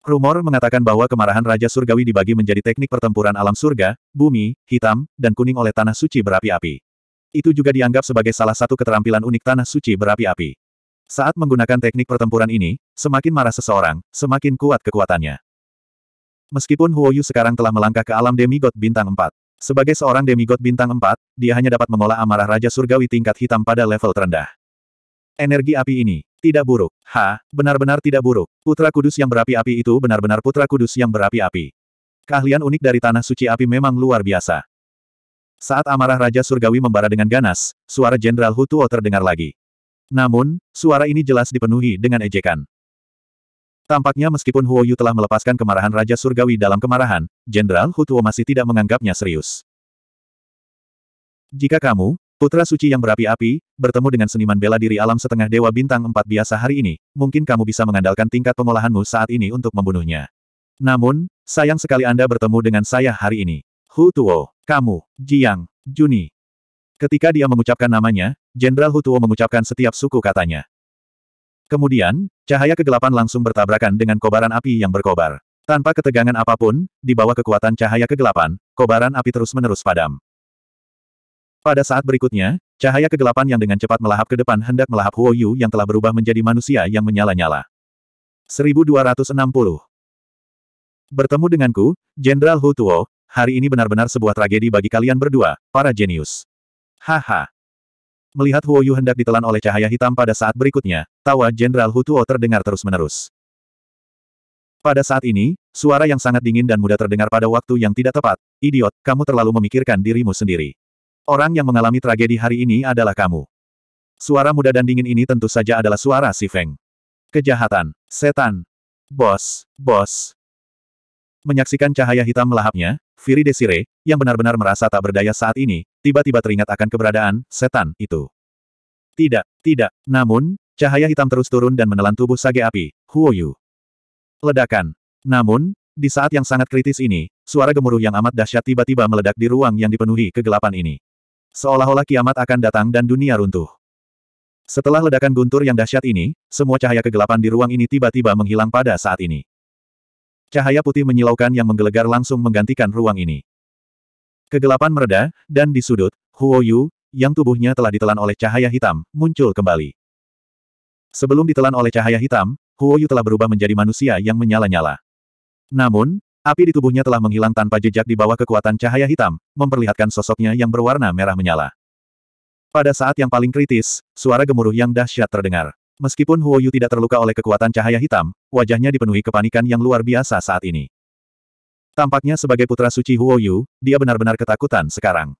Rumor mengatakan bahwa kemarahan Raja Surgawi dibagi menjadi teknik pertempuran alam surga, bumi, hitam, dan kuning oleh Tanah Suci berapi-api. Itu juga dianggap sebagai salah satu keterampilan unik Tanah Suci berapi-api. Saat menggunakan teknik pertempuran ini, semakin marah seseorang, semakin kuat kekuatannya. Meskipun Huoyu sekarang telah melangkah ke alam demigod bintang 4. Sebagai seorang demigod bintang 4, dia hanya dapat mengolah amarah Raja Surgawi tingkat hitam pada level terendah. Energi api ini, tidak buruk. Ha, benar-benar tidak buruk. Putra kudus yang berapi-api itu benar-benar putra kudus yang berapi-api. Keahlian unik dari Tanah Suci Api memang luar biasa. Saat amarah Raja Surgawi membara dengan ganas, suara Jenderal Hutuo terdengar lagi. Namun, suara ini jelas dipenuhi dengan ejekan. Tampaknya meskipun Huo Yu telah melepaskan kemarahan Raja Surgawi dalam kemarahan, Jenderal Hutuo masih tidak menganggapnya serius. Jika kamu, putra suci yang berapi-api, bertemu dengan seniman bela diri alam setengah dewa bintang empat biasa hari ini, mungkin kamu bisa mengandalkan tingkat pengolahanmu saat ini untuk membunuhnya. Namun, sayang sekali Anda bertemu dengan saya hari ini. Tuo. kamu, Jiang, Juni. Ketika dia mengucapkan namanya, Jenderal Hutuo mengucapkan setiap suku katanya. Kemudian, cahaya kegelapan langsung bertabrakan dengan kobaran api yang berkobar. Tanpa ketegangan apapun, di bawah kekuatan cahaya kegelapan, kobaran api terus-menerus padam. Pada saat berikutnya, cahaya kegelapan yang dengan cepat melahap ke depan hendak melahap Huo Yu yang telah berubah menjadi manusia yang menyala-nyala. 1260 Bertemu denganku, Jenderal Hu Tuo, hari ini benar-benar sebuah tragedi bagi kalian berdua, para jenius. Haha. Melihat Huoyu hendak ditelan oleh cahaya hitam pada saat berikutnya, tawa Jenderal Hutuo terdengar terus-menerus. Pada saat ini, suara yang sangat dingin dan mudah terdengar pada waktu yang tidak tepat. Idiot, kamu terlalu memikirkan dirimu sendiri. Orang yang mengalami tragedi hari ini adalah kamu. Suara muda dan dingin ini tentu saja adalah suara si Feng. Kejahatan. Setan. Bos. Bos. Menyaksikan cahaya hitam melahapnya, Firi Desire, yang benar-benar merasa tak berdaya saat ini, tiba-tiba teringat akan keberadaan setan itu. Tidak, tidak. Namun, cahaya hitam terus turun dan menelan tubuh sage api, Huoyu. Ledakan. Namun, di saat yang sangat kritis ini, suara gemuruh yang amat dahsyat tiba-tiba meledak di ruang yang dipenuhi kegelapan ini. Seolah-olah kiamat akan datang dan dunia runtuh. Setelah ledakan guntur yang dahsyat ini, semua cahaya kegelapan di ruang ini tiba-tiba menghilang pada saat ini. Cahaya putih menyilaukan yang menggelegar langsung menggantikan ruang ini. Kegelapan mereda, dan di sudut, Huo Yu, yang tubuhnya telah ditelan oleh cahaya hitam, muncul kembali. Sebelum ditelan oleh cahaya hitam, Huo Yu telah berubah menjadi manusia yang menyala-nyala. Namun, api di tubuhnya telah menghilang tanpa jejak di bawah kekuatan cahaya hitam, memperlihatkan sosoknya yang berwarna merah menyala. Pada saat yang paling kritis, suara gemuruh yang dahsyat terdengar. Meskipun Huo Yu tidak terluka oleh kekuatan cahaya hitam, wajahnya dipenuhi kepanikan yang luar biasa saat ini. Tampaknya sebagai putra suci Huo Yu, dia benar-benar ketakutan sekarang.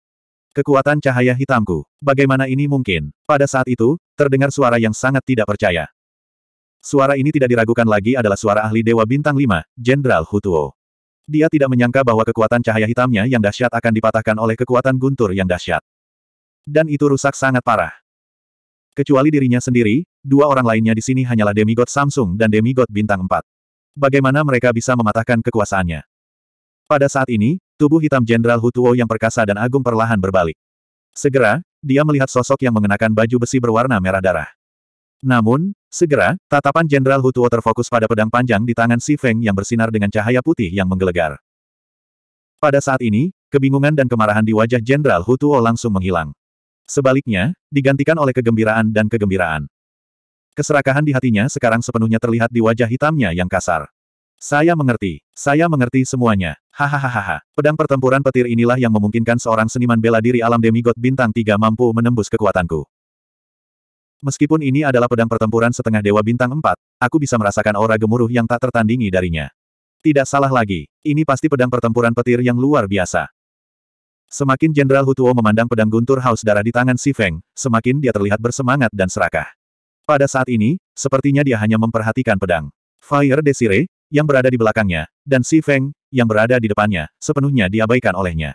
Kekuatan cahaya hitamku. Bagaimana ini mungkin? Pada saat itu, terdengar suara yang sangat tidak percaya. Suara ini tidak diragukan lagi adalah suara ahli Dewa Bintang 5, Jenderal Hutuo. Dia tidak menyangka bahwa kekuatan cahaya hitamnya yang dahsyat akan dipatahkan oleh kekuatan guntur yang dahsyat. Dan itu rusak sangat parah. Kecuali dirinya sendiri, Dua orang lainnya di sini hanyalah demigod Samsung dan demigod bintang 4. Bagaimana mereka bisa mematahkan kekuasaannya? Pada saat ini, tubuh hitam Jenderal Hutuo yang perkasa dan agung perlahan berbalik. Segera, dia melihat sosok yang mengenakan baju besi berwarna merah darah. Namun, segera, tatapan Jenderal Hutuo terfokus pada pedang panjang di tangan Si Feng yang bersinar dengan cahaya putih yang menggelegar. Pada saat ini, kebingungan dan kemarahan di wajah Jenderal Hutuo langsung menghilang. Sebaliknya, digantikan oleh kegembiraan dan kegembiraan. Keserakahan di hatinya sekarang sepenuhnya terlihat di wajah hitamnya yang kasar. Saya mengerti. Saya mengerti semuanya. Hahaha. Pedang pertempuran petir inilah yang memungkinkan seorang seniman bela diri alam demigod bintang tiga mampu menembus kekuatanku. Meskipun ini adalah pedang pertempuran setengah dewa bintang empat, aku bisa merasakan aura gemuruh yang tak tertandingi darinya. Tidak salah lagi, ini pasti pedang pertempuran petir yang luar biasa. Semakin Jenderal Hutuo memandang pedang guntur haus darah di tangan Si Feng, semakin dia terlihat bersemangat dan serakah. Pada saat ini, sepertinya dia hanya memperhatikan pedang. Fire Desire, yang berada di belakangnya, dan Si Feng, yang berada di depannya, sepenuhnya diabaikan olehnya.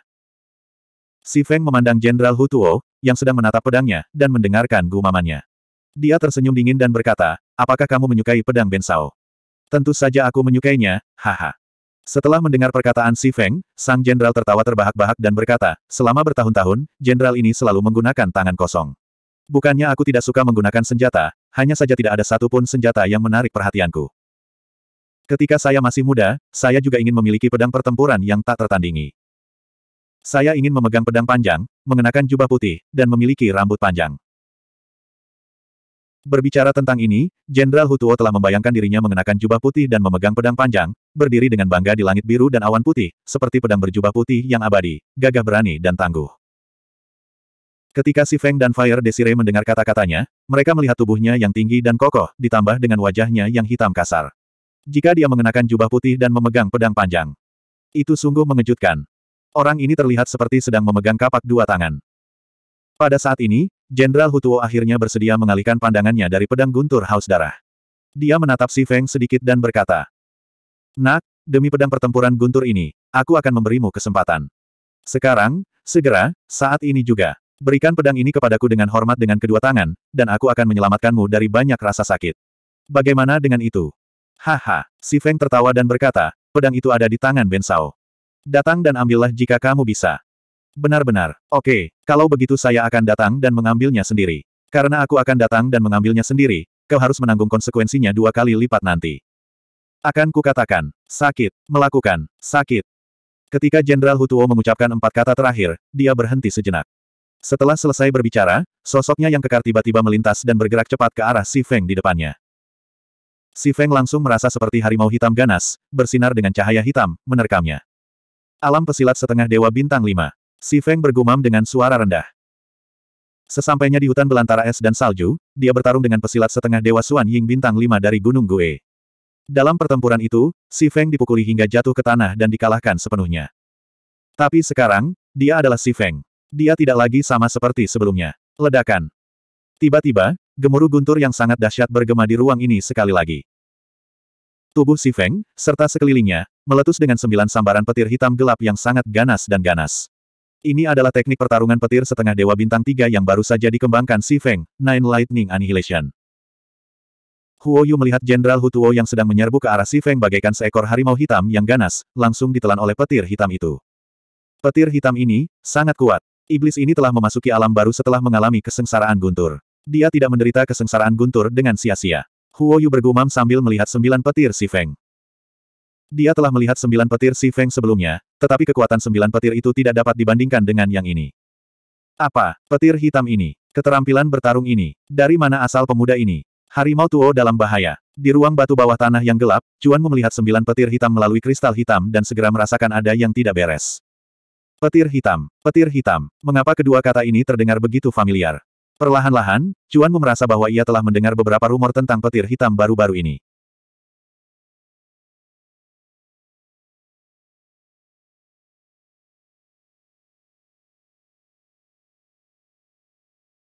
Si Feng memandang Jenderal Hutuo, yang sedang menatap pedangnya, dan mendengarkan gumamannya. Dia tersenyum dingin dan berkata, apakah kamu menyukai pedang Bensao? Tentu saja aku menyukainya, haha. Setelah mendengar perkataan Si Feng, sang jenderal tertawa terbahak-bahak dan berkata, selama bertahun-tahun, jenderal ini selalu menggunakan tangan kosong. Bukannya aku tidak suka menggunakan senjata, hanya saja tidak ada satupun senjata yang menarik perhatianku. Ketika saya masih muda, saya juga ingin memiliki pedang pertempuran yang tak tertandingi. Saya ingin memegang pedang panjang, mengenakan jubah putih, dan memiliki rambut panjang. Berbicara tentang ini, Jenderal Hutuo telah membayangkan dirinya mengenakan jubah putih dan memegang pedang panjang, berdiri dengan bangga di langit biru dan awan putih, seperti pedang berjubah putih yang abadi, gagah berani dan tangguh. Ketika si Feng dan Fire Desire mendengar kata-katanya, mereka melihat tubuhnya yang tinggi dan kokoh, ditambah dengan wajahnya yang hitam kasar. Jika dia mengenakan jubah putih dan memegang pedang panjang. Itu sungguh mengejutkan. Orang ini terlihat seperti sedang memegang kapak dua tangan. Pada saat ini, Jenderal Hutuo akhirnya bersedia mengalihkan pandangannya dari pedang guntur haus darah. Dia menatap si Feng sedikit dan berkata, Nak, demi pedang pertempuran guntur ini, aku akan memberimu kesempatan. Sekarang, segera, saat ini juga. Berikan pedang ini kepadaku dengan hormat dengan kedua tangan, dan aku akan menyelamatkanmu dari banyak rasa sakit. Bagaimana dengan itu? Haha, si Feng tertawa dan berkata, pedang itu ada di tangan Ben Sao. Datang dan ambillah jika kamu bisa. Benar-benar, oke, kalau begitu saya akan datang dan mengambilnya sendiri. Karena aku akan datang dan mengambilnya sendiri, kau harus menanggung konsekuensinya dua kali lipat nanti. Akan kukatakan, sakit, melakukan, sakit. Ketika Jenderal Hutuo mengucapkan empat kata terakhir, dia berhenti sejenak. Setelah selesai berbicara, sosoknya yang kekar tiba-tiba melintas dan bergerak cepat ke arah Si Feng di depannya. Si Feng langsung merasa seperti harimau hitam ganas, bersinar dengan cahaya hitam, menerkamnya. Alam pesilat setengah dewa bintang lima, Si Feng bergumam dengan suara rendah. Sesampainya di hutan belantara es dan salju, dia bertarung dengan pesilat setengah dewa Suan Ying bintang lima dari Gunung Gue. Dalam pertempuran itu, Si Feng dipukuli hingga jatuh ke tanah dan dikalahkan sepenuhnya. Tapi sekarang, dia adalah Si Feng. Dia tidak lagi sama seperti sebelumnya. Ledakan. Tiba-tiba, gemuruh guntur yang sangat dahsyat bergema di ruang ini sekali lagi. Tubuh si Feng, serta sekelilingnya, meletus dengan sembilan sambaran petir hitam gelap yang sangat ganas dan ganas. Ini adalah teknik pertarungan petir setengah Dewa Bintang tiga yang baru saja dikembangkan si Feng, Nine Lightning Annihilation. Huo Yu melihat Jenderal Hu Tuo yang sedang menyerbu ke arah si Feng bagaikan seekor harimau hitam yang ganas, langsung ditelan oleh petir hitam itu. Petir hitam ini, sangat kuat. Iblis ini telah memasuki alam baru setelah mengalami kesengsaraan guntur. Dia tidak menderita kesengsaraan guntur dengan sia-sia. Huo Yu bergumam sambil melihat sembilan petir si Feng. Dia telah melihat sembilan petir si Feng sebelumnya, tetapi kekuatan sembilan petir itu tidak dapat dibandingkan dengan yang ini. Apa, petir hitam ini, keterampilan bertarung ini, dari mana asal pemuda ini? Harimau Tuo dalam bahaya. Di ruang batu bawah tanah yang gelap, Cuan melihat sembilan petir hitam melalui kristal hitam dan segera merasakan ada yang tidak beres. Petir hitam, petir hitam. Mengapa kedua kata ini terdengar begitu familiar? Perlahan-lahan, Cuan merasa bahwa ia telah mendengar beberapa rumor tentang petir hitam baru-baru ini.